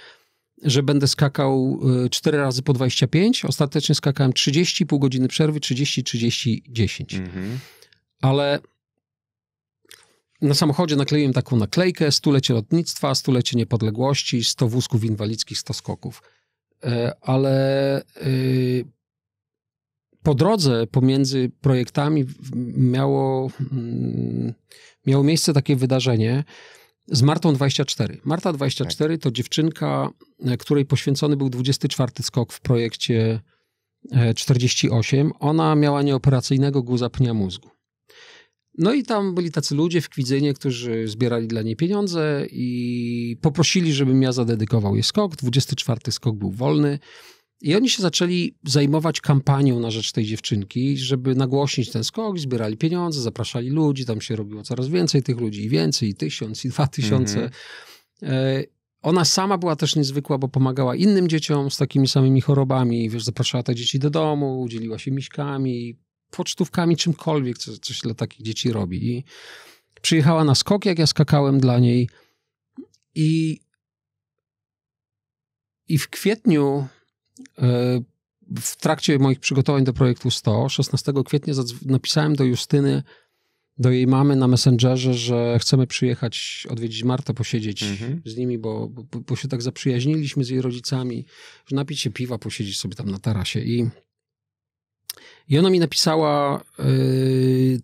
że będę skakał 4 y, razy po 25, ostatecznie skakałem 30, pół godziny przerwy, 30, 30, 10. Mhm. Ale na samochodzie nakleiłem taką naklejkę, stulecie lotnictwa, stulecie niepodległości, 100 wózków inwalidzkich, 100 skoków. E, ale y, po drodze pomiędzy projektami miało, mm, miało miejsce takie wydarzenie z Martą 24. Marta 24 tak. to dziewczynka, e, której poświęcony był 24 skok w projekcie 48. E, Ona miała nieoperacyjnego guza pnia mózgu. No i tam byli tacy ludzie w Kwidzynie, którzy zbierali dla niej pieniądze i poprosili, żebym ja zadedykował jej skok. 24 skok był wolny. I oni się zaczęli zajmować kampanią na rzecz tej dziewczynki, żeby nagłośnić ten skok, zbierali pieniądze, zapraszali ludzi, tam się robiło coraz więcej tych ludzi, i więcej, i tysiąc, i dwa tysiące. Mhm. E, ona sama była też niezwykła, bo pomagała innym dzieciom z takimi samymi chorobami, wiesz, zapraszała te dzieci do domu, dzieliła się miśkami, pocztówkami, czymkolwiek, co, coś dla takich dzieci robi. I przyjechała na skok, jak ja skakałem dla niej. I, i w kwietniu, e, w trakcie moich przygotowań do projektu 100, 16 kwietnia napisałem do Justyny, do jej mamy na Messengerze, że chcemy przyjechać odwiedzić Martę, posiedzieć mhm. z nimi, bo, bo, bo się tak zaprzyjaźniliśmy z jej rodzicami, że napić się piwa, posiedzieć sobie tam na tarasie. I i ona mi napisała: yy,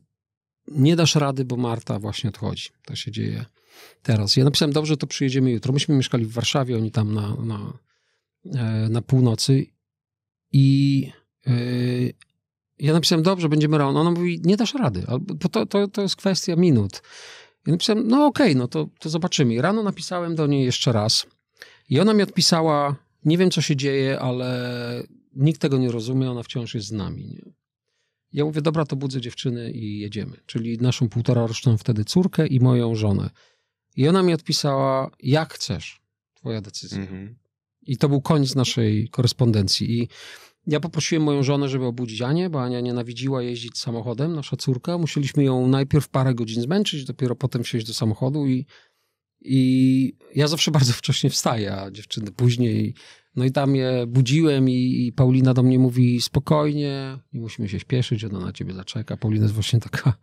Nie dasz rady, bo Marta właśnie odchodzi. To się dzieje teraz. Ja napisałem: Dobrze, to przyjedziemy jutro. Myśmy mieszkali w Warszawie, oni tam na, na, e, na północy. I yy, ja napisałem: Dobrze, będziemy rano. Ona mówi: Nie dasz rady, bo to, to, to jest kwestia minut. Ja napisałem: No okej, okay, no to, to zobaczymy. I rano napisałem do niej jeszcze raz. I ona mi odpisała: Nie wiem, co się dzieje, ale nikt tego nie rozumie, ona wciąż jest z nami. Nie? Ja mówię, dobra, to budzę dziewczyny i jedziemy. Czyli naszą półtora roczną wtedy córkę i moją żonę. I ona mi odpisała, jak chcesz, twoja decyzja. Mhm. I to był koniec naszej korespondencji. I ja poprosiłem moją żonę, żeby obudzić Anię, bo Ania nienawidziła jeździć samochodem, nasza córka. Musieliśmy ją najpierw parę godzin zmęczyć, dopiero potem wsiąść do samochodu i, i ja zawsze bardzo wcześnie wstaję, a dziewczyny później no i tam je budziłem i, i Paulina do mnie mówi spokojnie, nie musimy się śpieszyć, ona na ciebie zaczeka. Paulina jest właśnie taka,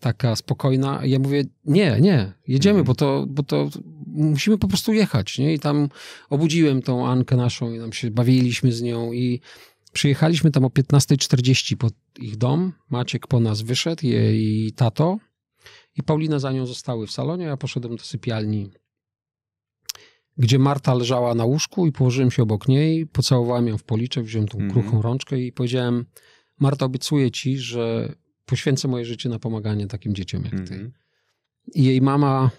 taka spokojna. Ja mówię, nie, nie, jedziemy, mhm. bo, to, bo to musimy po prostu jechać, nie? I tam obudziłem tą Ankę naszą i tam się bawiliśmy z nią i przyjechaliśmy tam o 15.40 pod ich dom. Maciek po nas wyszedł, jej tato i Paulina za nią zostały w salonie, ja poszedłem do sypialni gdzie Marta leżała na łóżku i położyłem się obok niej, pocałowałem ją w policzek, wziąłem tą mm. kruchą rączkę i powiedziałem, Marta, obiecuję ci, że poświęcę moje życie na pomaganie takim dzieciom jak ty. Mm. I jej mama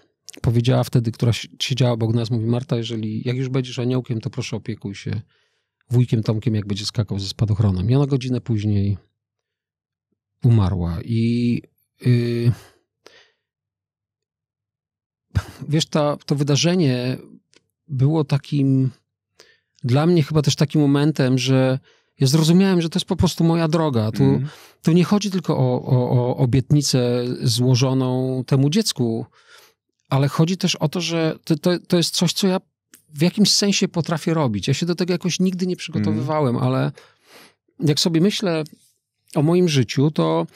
powiedziała wtedy, która siedziała obok nas, mówi, Marta, jeżeli, jak już będziesz aniołkiem, to proszę opiekuj się wujkiem Tomkiem, jak będzie skakał ze spadochronem. I ona godzinę później umarła. I yy, wiesz, ta, to wydarzenie było takim, dla mnie chyba też takim momentem, że ja zrozumiałem, że to jest po prostu moja droga. Tu, mm. tu nie chodzi tylko o, o, o obietnicę złożoną temu dziecku, ale chodzi też o to, że to, to, to jest coś, co ja w jakimś sensie potrafię robić. Ja się do tego jakoś nigdy nie przygotowywałem, mm. ale jak sobie myślę o moim życiu, to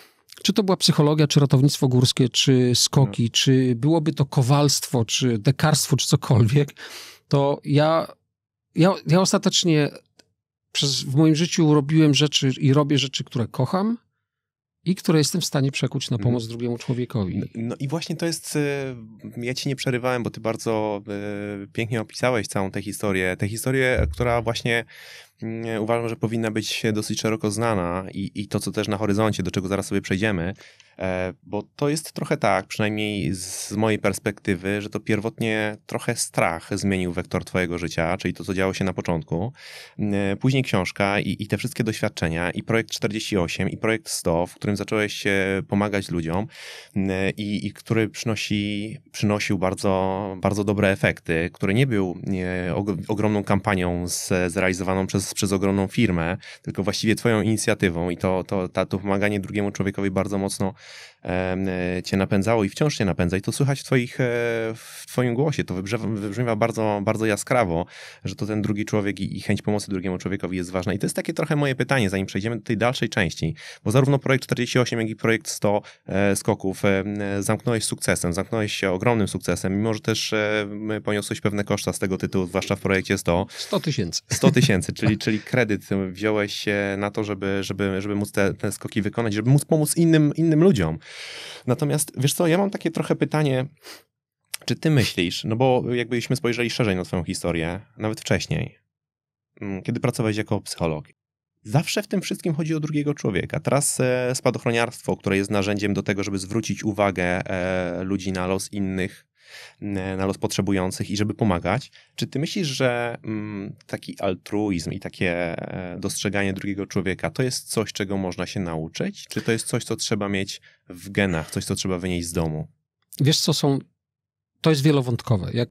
czy to była psychologia, czy ratownictwo górskie, czy skoki, no. czy byłoby to kowalstwo, czy dekarstwo, czy cokolwiek to ja, ja, ja ostatecznie przez, w moim życiu robiłem rzeczy i robię rzeczy, które kocham i które jestem w stanie przekuć na mhm. pomoc drugiemu człowiekowi. No i właśnie to jest, y, ja ci nie przerywałem, bo ty bardzo y, pięknie opisałeś całą tę historię, tę historię, która właśnie uważam, że powinna być dosyć szeroko znana i, i to, co też na horyzoncie, do czego zaraz sobie przejdziemy, e, bo to jest trochę tak, przynajmniej z mojej perspektywy, że to pierwotnie trochę strach zmienił wektor twojego życia, czyli to, co działo się na początku. E, później książka i, i te wszystkie doświadczenia i projekt 48 i projekt 100, w którym zacząłeś pomagać ludziom e, i, i który przynosi, przynosił bardzo, bardzo dobre efekty, który nie był ogromną kampanią z, zrealizowaną przez przez, ogromną firmę, tylko właściwie twoją inicjatywą i to, to, to, to pomaganie drugiemu człowiekowi bardzo mocno E, cię napędzało i wciąż cię napędza i to słychać w, twoich, e, w twoim głosie, to wybrzmiewa bardzo, bardzo jaskrawo, że to ten drugi człowiek i, chęć pomocy drugiemu człowiekowi jest ważna i to jest takie trochę moje pytanie, zanim przejdziemy do tej dalszej części, bo zarówno projekt 48, jak i projekt 100 e, skoków zamknąłeś sukcesem, zamknąłeś się ogromnym sukcesem, mimo że też poniosłeś pewne koszta z tego tytułu, zwłaszcza w projekcie 100. 100 tysięcy. 100 tysięcy, czyli, czyli kredyt wziąłeś się na to, żeby, żeby, żeby móc te, te skoki wykonać, żeby móc pomóc innym, innym ludziom. Natomiast wiesz co, ja mam takie trochę pytanie, czy ty myślisz, no bo jakbyśmy spojrzeli szerzej na twoją historię, nawet wcześniej, mm, kiedy pracowałeś jako psycholog, Zawsze w tym wszystkim chodzi o drugiego człowieka. Teraz e, spadochroniarstwo, które jest narzędziem do tego, żeby zwrócić uwagę e, ludzi na los innych, E, na los potrzebujących i żeby pomagać. Czy ty myślisz, że mm, taki altruizm i takie e, dostrzeganie drugiego człowieka to jest coś, czego można się nauczyć? Czy to jest coś, co trzeba mieć w genach, coś, co trzeba wynieść z domu? Wiesz, co są. To jest wielowątkowe. Jak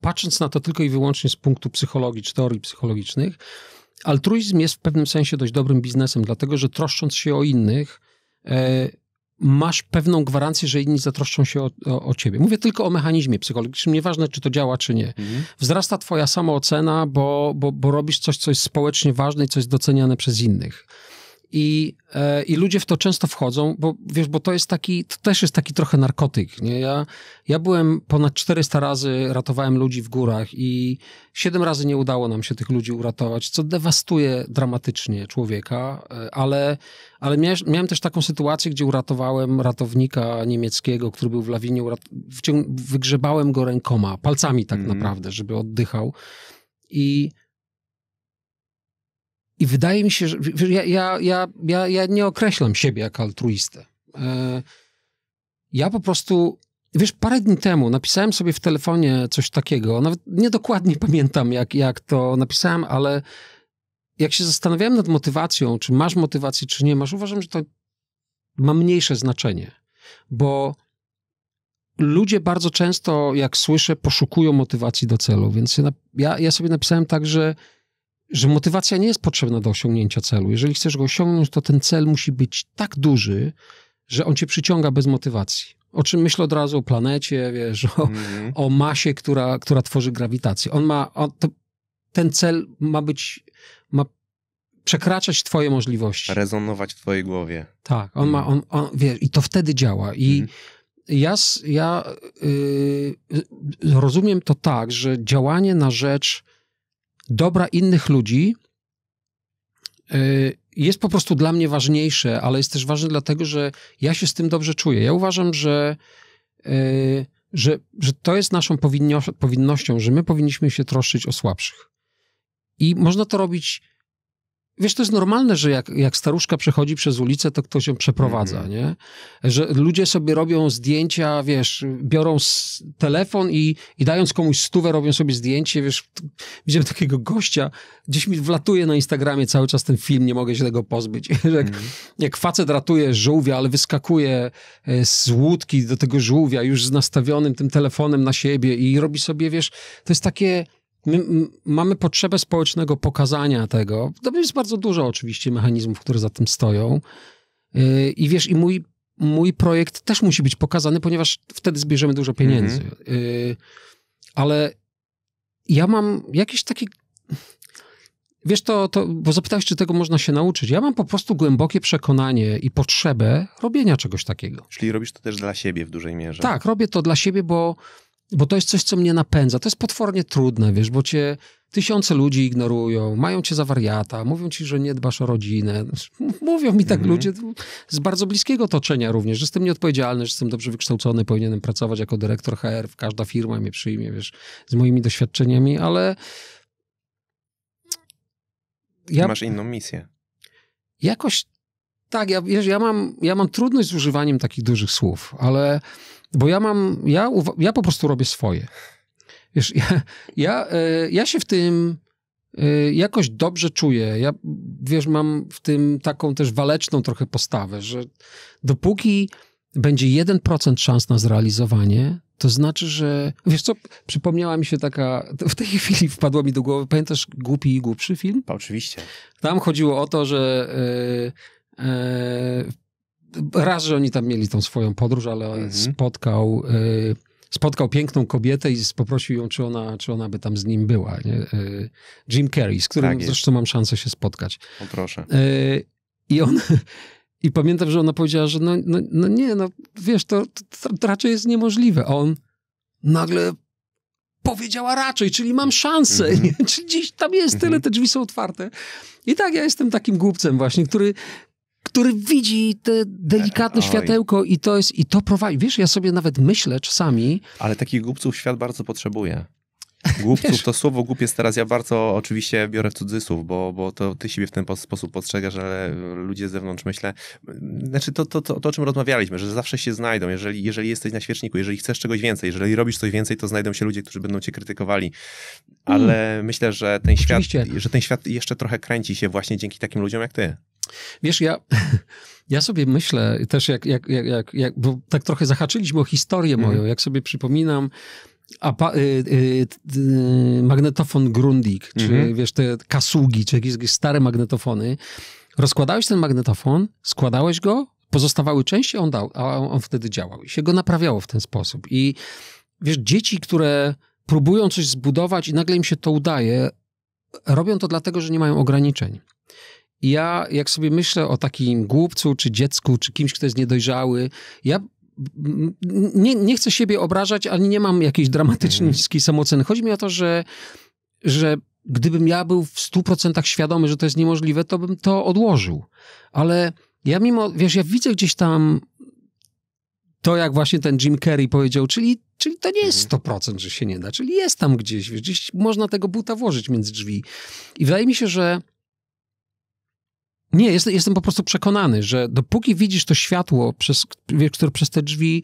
patrząc na to tylko i wyłącznie z punktu psychologii czy teorii psychologicznych, altruizm jest w pewnym sensie dość dobrym biznesem, dlatego że troszcząc się o innych, e, masz pewną gwarancję, że inni zatroszczą się o, o, o, ciebie. Mówię tylko o mechanizmie psychologicznym, nieważne czy to działa, czy nie. Mhm. Wzrasta twoja samoocena, bo, bo, bo robisz coś, co jest społecznie ważne i co jest doceniane przez innych. I, e, I ludzie w to często wchodzą, bo wiesz, bo to jest taki, to też jest taki trochę narkotyk, nie? Ja, ja byłem ponad 400 razy, ratowałem ludzi w górach i 7 razy nie udało nam się tych ludzi uratować, co dewastuje dramatycznie człowieka, e, ale, ale miałem też taką sytuację, gdzie uratowałem ratownika niemieckiego, który był w lawinie, urat... wygrzebałem go rękoma, palcami tak mm. naprawdę, żeby oddychał i i wydaje mi się, że ja, ja, ja, ja, ja nie określam siebie jako altruistę. E, ja po prostu, wiesz, parę dni temu napisałem sobie w telefonie coś takiego, nawet niedokładnie pamiętam, jak, jak to napisałem, ale jak się zastanawiałem nad motywacją, czy masz motywację, czy nie masz, uważam, że to ma mniejsze znaczenie, bo ludzie bardzo często, jak słyszę, poszukują motywacji do celu, więc ja, ja sobie napisałem tak, że że motywacja nie jest potrzebna do osiągnięcia celu. Jeżeli chcesz go osiągnąć, to ten cel musi być tak duży, że on cię przyciąga bez motywacji. O czym myślę od razu o planecie, wiesz, o, mm -hmm. o masie, która, która tworzy grawitację. On ma, on, to, ten cel ma być, ma przekraczać twoje możliwości. Rezonować w twojej głowie. Tak, on mm. ma, mhm. on, on, wie, i to wtedy działa. I mm. ja, ja y, rozumiem to tak, że działanie na rzecz dobra innych ludzi y, jest po prostu dla mnie ważniejsze, ale jest też ważne dlatego, że ja się z tym dobrze czuję. Ja uważam, że, y, że, że to jest naszą powinnością, że my powinniśmy się troszczyć o słabszych. I można to robić Wiesz, to jest normalne, że jak, jak staruszka przechodzi przez ulicę, to ktoś ją przeprowadza, mhm. nie? Że ludzie sobie robią zdjęcia, wiesz, biorą telefon i, i dając komuś stówę, robią sobie zdjęcie, wiesz. Widziałem takiego gościa, gdzieś mi wlatuje na Instagramie cały czas ten film, nie mogę się tego pozbyć. jak, mhm. jak facet ratuje żółwia, ale wyskakuje e, z łódki do tego żółwia już z nastawionym tym telefonem na siebie i robi sobie, wiesz, to jest takie My mamy potrzebę społecznego pokazania tego. To jest bardzo dużo oczywiście mechanizmów, które za tym stoją. Y, I wiesz, i mój, mój projekt też musi być pokazany, ponieważ wtedy zbierzemy dużo pieniędzy. Mhm. Y, ale ja mam jakieś takie. Wiesz, to, to, bo zapytałeś, czy tego można się nauczyć. Ja mam po prostu głębokie przekonanie i potrzebę robienia czegoś takiego. Czyli robisz to też dla siebie w dużej mierze. Tak, robię to dla siebie, bo bo to jest coś, co mnie napędza. To jest potwornie trudne, wiesz, bo cię tysiące ludzi ignorują, mają cię za wariata, mówią ci, że nie dbasz o rodzinę. Mówią mi tak mhm. ludzie z bardzo bliskiego otoczenia również, że jestem nieodpowiedzialny, że jestem dobrze wykształcony, powinienem pracować jako dyrektor HR, każda firma mnie przyjmie, wiesz, z moimi doświadczeniami, ale... Ja... Masz inną misję. Jakoś tak, ja, wiesz, ja, mam, ja mam trudność z używaniem takich dużych słów, ale bo ja mam, ja, ja po prostu robię swoje. Wiesz, ja, ja, e, ja się w tym e, jakoś dobrze czuję. Ja, wiesz, mam w tym taką też waleczną trochę postawę, że dopóki będzie 1% szans na zrealizowanie, to znaczy, że. Wiesz co, przypomniała mi się taka. W tej chwili wpadła mi do głowy. Pamiętasz głupi i głupszy film? Oczywiście. Tam chodziło o to, że. Yy, yy, raz, że oni tam mieli tą swoją podróż, ale mhm. spotkał, y, spotkał piękną kobietę i poprosił ją, czy ona, czy ona by tam z nim była. Y, Jim Carrey, z którym tak zresztą mam szansę się spotkać. O proszę. Y, I on... I pamiętam, że ona powiedziała, że no, no, no nie, no wiesz, to, to, to raczej jest niemożliwe. A on nagle powiedziała raczej, czyli mam szansę, mm -hmm. czyli gdzieś tam jest mm -hmm. tyle, mhm. te drzwi są otwarte. I tak ja jestem takim głupcem właśnie, który który widzi te delikatne e, Oj. światełko i to jest, i to prowadzi. Wiesz, ja sobie nawet myślę czasami... Ale takich głupców świat bardzo potrzebuje. Głupców, Wiesz, to słowo głupiec teraz ja bardzo oczywiście biorę w cudzysłów, bo, bo to ty siebie w ten sposób postrzegasz, ale ludzie z zewnątrz myślę, znaczy to, to, to, to, o czym rozmawialiśmy, że zawsze się znajdą, jeżeli, jeżeli jesteś na świeczniku, jeżeli chcesz czegoś więcej, jeżeli robisz coś więcej, to znajdą się ludzie, którzy będą cię krytykowali, ale mm. myślę, że ten, świat, że ten świat jeszcze trochę kręci się właśnie dzięki takim ludziom jak ty. Wiesz, ja, ja sobie myślę też, jak, jak, jak, jak, jak bo tak trochę zahaczyliśmy o historię mhm. moją, jak sobie przypominam, y, y, y, magnetofon Grundig, czy mhm. wiesz, te kasugi, czy jakieś, jakieś stare magnetofony. Rozkładałeś ten magnetofon, składałeś go, pozostawały części, on dał, a on wtedy działał. I się go naprawiało w ten sposób. I wiesz, dzieci, które próbują coś zbudować i nagle im się to udaje, robią to dlatego, że nie mają ograniczeń ja, jak sobie myślę o takim głupcu, czy dziecku, czy kimś, kto jest niedojrzały, ja nie, nie chcę siebie obrażać, ani nie mam jakiejś dramatycznej mhm. niskiej samoceny. Chodzi mi o to, że, że gdybym ja był w 100% świadomy, że to jest niemożliwe, to bym to odłożył. Ale ja mimo, wiesz, ja widzę gdzieś tam to, jak właśnie ten Jim Carrey powiedział, czyli, czyli to nie jest 100%, mhm. że się nie da, czyli jest tam gdzieś, wiesz, gdzieś można tego buta włożyć między drzwi. I wydaje mi się, że nie, jest, jestem po prostu przekonany, że dopóki widzisz to światło, przez, które przez te drzwi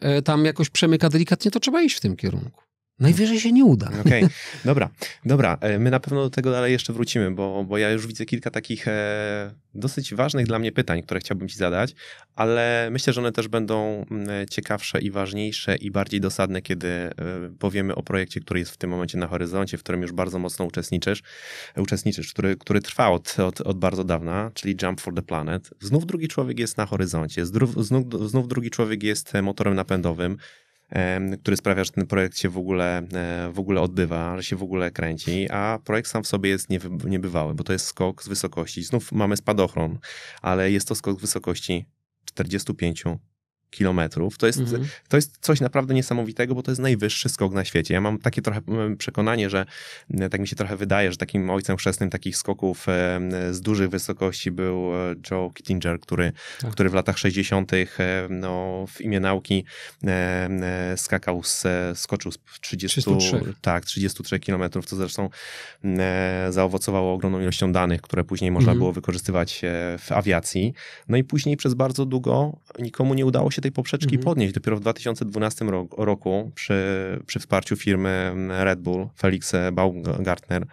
e, tam jakoś przemyka delikatnie, to trzeba iść w tym kierunku. Najwyżej się nie uda. Okej, okay. dobra, dobra. E, my na pewno do tego dalej jeszcze wrócimy, bo, bo ja już widzę kilka takich e, dosyć ważnych dla mnie pytań, które chciałbym Ci zadać, ale myślę, że one też będą mm, e, ciekawsze i ważniejsze i bardziej dosadne, kiedy e, powiemy o projekcie, który jest w tym momencie na horyzoncie, w którym już bardzo mocno uczestniczysz, uczestniczysz który, który trwa od, od, od bardzo dawna, czyli Jump for the Planet. Znów drugi człowiek jest na horyzoncie, znów, znów, znów drugi człowiek jest motorem napędowym który sprawia, że ten projekt się w ogóle, e, w ogóle odbywa, że się w ogóle kręci, a projekt sam w sobie jest niebywały, bo to jest skok z wysokości. Znów mamy spadochron, ale jest to skok z wysokości 45 kilometrów. To jest, mhm. to jest coś naprawdę niesamowitego, bo to jest najwyższy skok na świecie. Ja mam takie trochę mm, przekonanie, że mm, tak mi się trochę wydaje, że takim ojcem chrzestnym takich skoków z dużych wysokości był e, Joe Kittinger, który, tak. który w latach 60. E, no, w imię nauki e, skakał, z, skoczył z 30, 33. Tak, 33 kilometrów, co zresztą mm, zaowocowało ogromną ilością danych, które później można mhm. było wykorzystywać w awiacji. No i później przez bardzo długo nikomu nie udało się się tej poprzeczki mhm. podnieść. Dopiero w 2012 roku, roku przy, przy wsparciu firmy mm, Red Bull, Felix e, Baumgartner,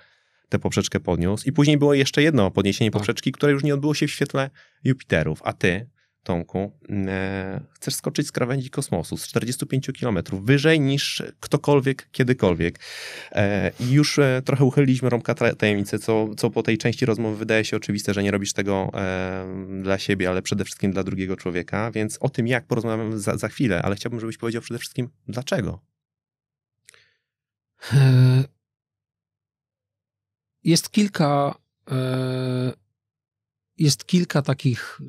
tę poprzeczkę podniósł. I później było jeszcze jedno podniesienie tak. poprzeczki, które już nie odbyło się w świetle Jupiterów. A ty Tomku, e, chcesz skoczyć z krawędzi kosmosu z 45 km wyżej niż ktokolwiek kiedykolwiek. E, już e, trochę uchyliliśmy rąbka tajemnicy, co, co po tej części rozmowy wydaje się oczywiste, że nie robisz tego e, dla siebie, ale przede wszystkim dla drugiego człowieka, więc o tym jak porozmawiamy za, za chwilę, ale chciałbym, żebyś powiedział przede wszystkim dlaczego. E, jest kilka e, jest kilka takich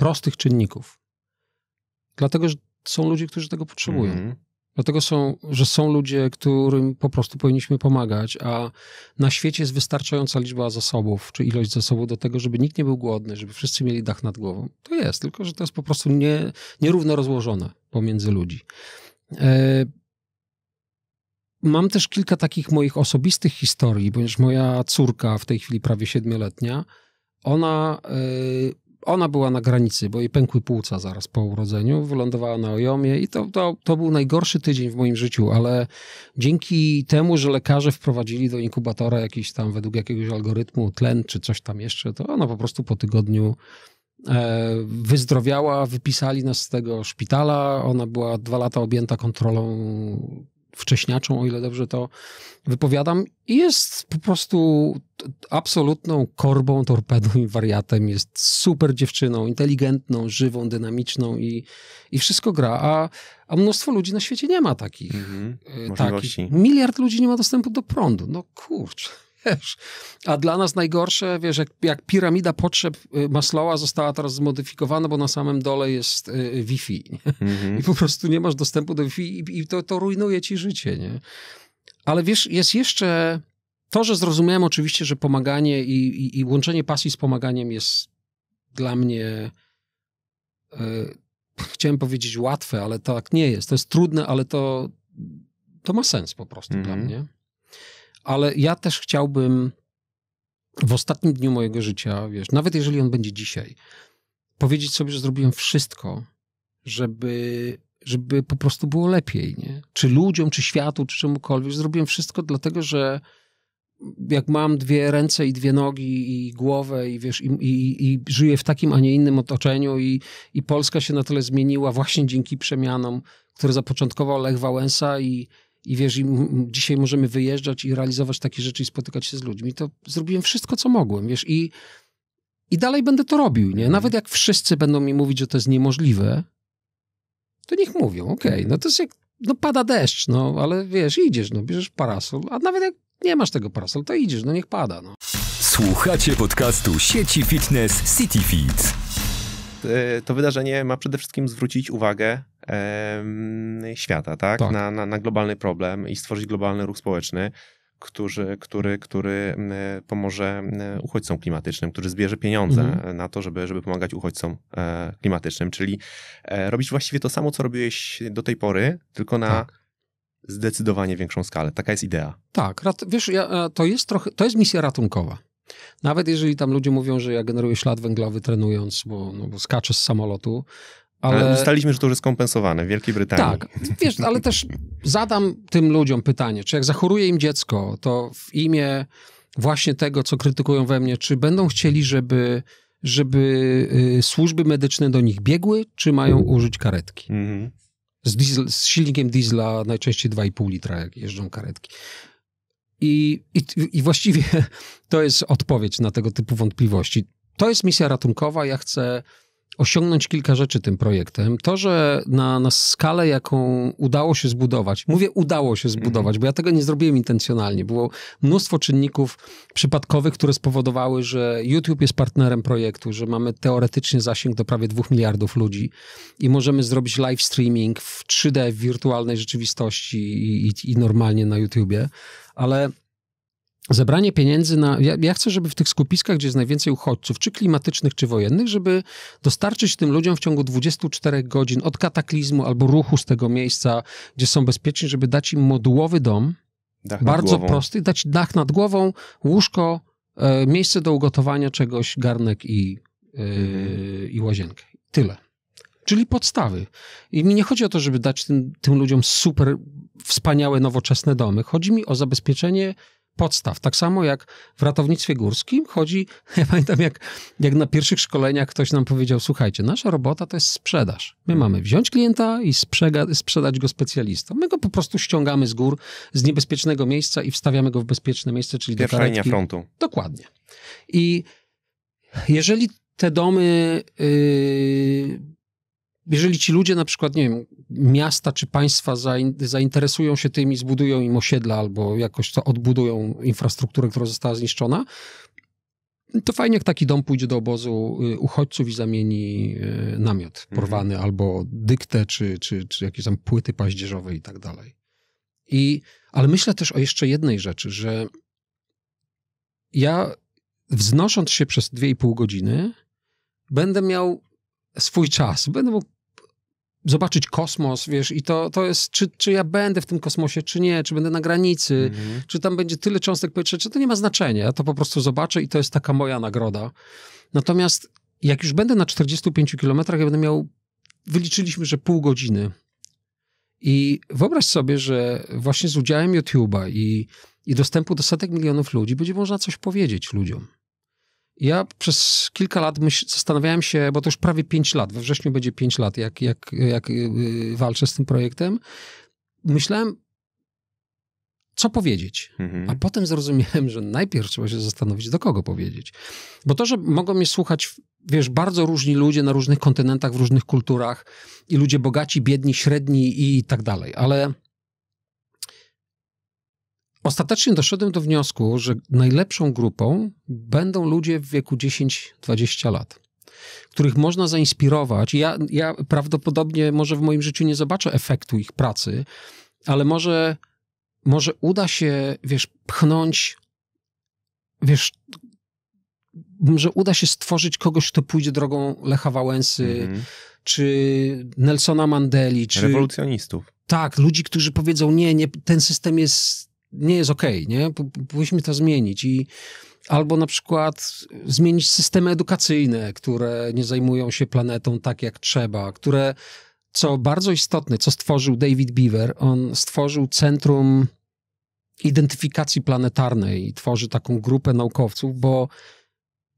prostych czynników. Dlatego, że są ludzie, którzy tego potrzebują. Mm Dlatego, są, że są ludzie, którym po prostu powinniśmy pomagać, a na świecie jest wystarczająca liczba zasobów, czy ilość zasobów do tego, żeby nikt nie był głodny, żeby wszyscy mieli dach nad głową. To jest, tylko że to jest po prostu nie, nierówno rozłożone pomiędzy ludzi. E Mam też kilka takich moich osobistych historii, ponieważ moja córka, w tej chwili prawie siedmioletnia, ona e, ona była na granicy, bo jej pękły płuca zaraz po urodzeniu, wylądowała na Ojomie i to, to, to był najgorszy tydzień w moim życiu, ale dzięki temu, że lekarze wprowadzili do inkubatora jakiś tam według jakiegoś algorytmu tlen czy coś tam jeszcze, to ona po prostu po tygodniu e, wyzdrowiała, wypisali nas z tego szpitala. Ona była dwa lata objęta kontrolą wcześniaczą, o ile dobrze to wypowiadam, i jest po prostu absolutną korbą, torpedą i wariatem. Jest super dziewczyną, inteligentną, żywą, dynamiczną i, i wszystko gra. A, a mnóstwo ludzi na świecie nie ma takich, mm -hmm. takich. Miliard ludzi nie ma dostępu do prądu. No kurczę wiesz. A dla nas najgorsze, wiesz, jak, jak piramida potrzeb y, Maslowa została teraz zmodyfikowana, bo na samym dole jest y, y, Wi-Fi. Mm-hmm. I po prostu nie masz dostępu do Wi-Fi i, i to, to rujnuje ci życie, nie? Ale wiesz, jest jeszcze to, że zrozumiałem oczywiście, że pomaganie i, i, i łączenie pasji z pomaganiem jest dla mnie... Y, chciałem powiedzieć łatwe, ale tak nie jest. To jest trudne, ale to, to ma sens po prostu mm-hmm. dla mhm. mnie ale ja też chciałbym w ostatnim dniu mojego życia, wiesz, nawet jeżeli on będzie dzisiaj, powiedzieć sobie, że zrobiłem wszystko, żeby, żeby po prostu było lepiej, nie? Czy ludziom, czy światu, czy czemukolwiek. Zrobiłem wszystko dlatego, że jak mam dwie ręce i dwie nogi i głowę i wiesz, i, i, i żyję w takim, a nie innym otoczeniu i, i Polska się na tyle zmieniła właśnie dzięki przemianom, które zapoczątkował Lech Wałęsa i, i wiesz, i dzisiaj możemy wyjeżdżać i realizować takie rzeczy i spotykać się z ludźmi. To zrobiłem wszystko, co mogłem, wiesz, i, i dalej będę to robił, nie? Mhm. Nawet jak wszyscy będą mi mówić, że to jest niemożliwe, to niech mówią, okej, okay, mhm. no to jest jak, no pada deszcz, no, ale wiesz, idziesz, no, bierzesz parasol, a nawet jak nie masz tego parasol, to idziesz, no niech pada, no. Słuchacie podcastu sieci fitness CityFit. E, to wydarzenie ma przede wszystkim zwrócić uwagę świata, tak? tak. Na, na, na, globalny problem i stworzyć globalny ruch społeczny, który, który, który pomoże uchodźcom klimatycznym, który zbierze pieniądze mhm. na to, żeby, żeby pomagać uchodźcom e, klimatycznym, czyli e, robić właściwie to samo, co robiłeś do tej pory, tylko na tak zdecydowanie większą skalę. Taka jest idea. Tak, wiesz, to jest trochę, to jest misja ratunkowa. Nawet jeżeli tam ludzie mówią, że ja generuję ślad węglowy trenując, bo, no, bo skaczę z samolotu, ale... ale ustaliśmy, że to już jest kompensowane w Wielkiej Brytanii. Tak, wiesz, ale też zadam tym ludziom pytanie, czy jak zachoruje im dziecko, to w imię właśnie tego, co krytykują we mnie, czy będą chcieli, żeby, żeby y, służby medyczne do nich biegły, czy mają użyć karetki? Mhm. Z, diesel, z silnikiem diesla najczęściej 2,5 litra, jak jeżdżą karetki. I, i, I właściwie to jest odpowiedź na tego typu wątpliwości. To jest misja ratunkowa. Ja chcę osiągnąć kilka rzeczy tym projektem. To, że na, na skalę, jaką udało się zbudować, mówię udało się zbudować, bo ja tego nie zrobiłem intencjonalnie. Było mnóstwo czynników przypadkowych, które spowodowały, że YouTube jest partnerem projektu, że mamy teoretycznie zasięg do prawie dwóch miliardów ludzi i możemy zrobić live streaming w 3D, w wirtualnej rzeczywistości i, i, i normalnie na YouTubie, ale zebranie pieniędzy na. Ja, ja, chcę, żeby w tych skupiskach, gdzie jest najwięcej uchodźców, czy klimatycznych, czy wojennych, żeby dostarczyć tym ludziom w ciągu 24 godzin od kataklizmu albo ruchu z tego miejsca, gdzie są bezpieczni, żeby dać im modułowy dom. Dach bardzo prosty, dać dach nad głową, łóżko, e, miejsce do ugotowania czegoś, garnek i, e, mhm. i łazienkę. Tyle. Czyli podstawy. I mi nie chodzi o to, żeby dać tym, tym ludziom super wspaniałe, nowoczesne domy. Chodzi mi o zabezpieczenie podstaw. Tak samo jak w ratownictwie górskim chodzi, ja pamiętam jak, jak na pierwszych szkoleniach ktoś nam powiedział, słuchajcie, nasza robota to jest sprzedaż. My mamy wziąć klienta i sprzeda- sprzedać go specjalistom. My go po prostu ściągamy z gór, z niebezpiecznego miejsca i wstawiamy go w bezpieczne miejsce, czyli Pierwsza do karetki. frontu. Dokładnie. I jeżeli te domy... Yy, jeżeli ci ludzie na przykład, nie wiem, miasta czy państwa zainteresują się tym i zbudują im osiedla albo jakoś to odbudują infrastrukturę, która została zniszczona, to fajnie, jak taki dom pójdzie do obozu y, uchodźców i zamieni y, namiot mhm. porwany mhm. albo dyktę, czy, czy, czy jakieś tam płyty paździerzowe i tak dalej. I, ale myślę też o jeszcze jednej rzeczy, że ja wznosząc się przez dwie i pół godziny, będę miał swój czas, będę mógł zobaczyć kosmos, wiesz, i to, to jest, czy, czy ja będę w tym kosmosie, czy nie, czy będę na granicy, mhm. czy tam będzie tyle cząstek powietrza, czy to nie ma znaczenia. Ja to po prostu zobaczę i to jest taka moja nagroda. Natomiast jak już będę na 45 kilometrach, ja będę miał, wyliczyliśmy, że pół godziny. I wyobraź sobie, że właśnie z udziałem YouTube'a i, i dostępu do setek milionów ludzi będzie można coś powiedzieć ludziom. Ja przez kilka lat myśl, zastanawiałem się, bo to już prawie 5 lat, we wrześniu będzie 5 lat, jak, jak, jak y, y, walczę z tym projektem. Myślałem, co powiedzieć. Mhm. A potem zrozumiałem, że najpierw trzeba się zastanowić, do kogo powiedzieć. Bo to, że mogą mnie słuchać, wiesz, bardzo różni ludzie na różnych kontynentach, w różnych kulturach i ludzie bogaci, biedni, średni i tak dalej, ale Ostatecznie doszedłem do wniosku, że najlepszą grupą będą ludzie w wieku 10-20 lat, których można zainspirować. Ja, ja prawdopodobnie może w moim życiu nie zobaczę efektu ich pracy, ale może, może uda się, wiesz, pchnąć, wiesz, może uda się stworzyć kogoś, kto pójdzie drogą Lecha Wałęsy, mm -hmm. czy Nelsona Mandeli, czy... Rewolucjonistów. Tak, ludzi, którzy powiedzą, nie, nie, ten system jest nie jest okej, okay, nie? Powinniśmy to zmienić i albo na przykład zmienić systemy edukacyjne, które nie zajmują się planetą tak jak trzeba, które co bardzo istotne, co stworzył David Beaver, on stworzył centrum identyfikacji planetarnej i tworzy taką grupę naukowców, bo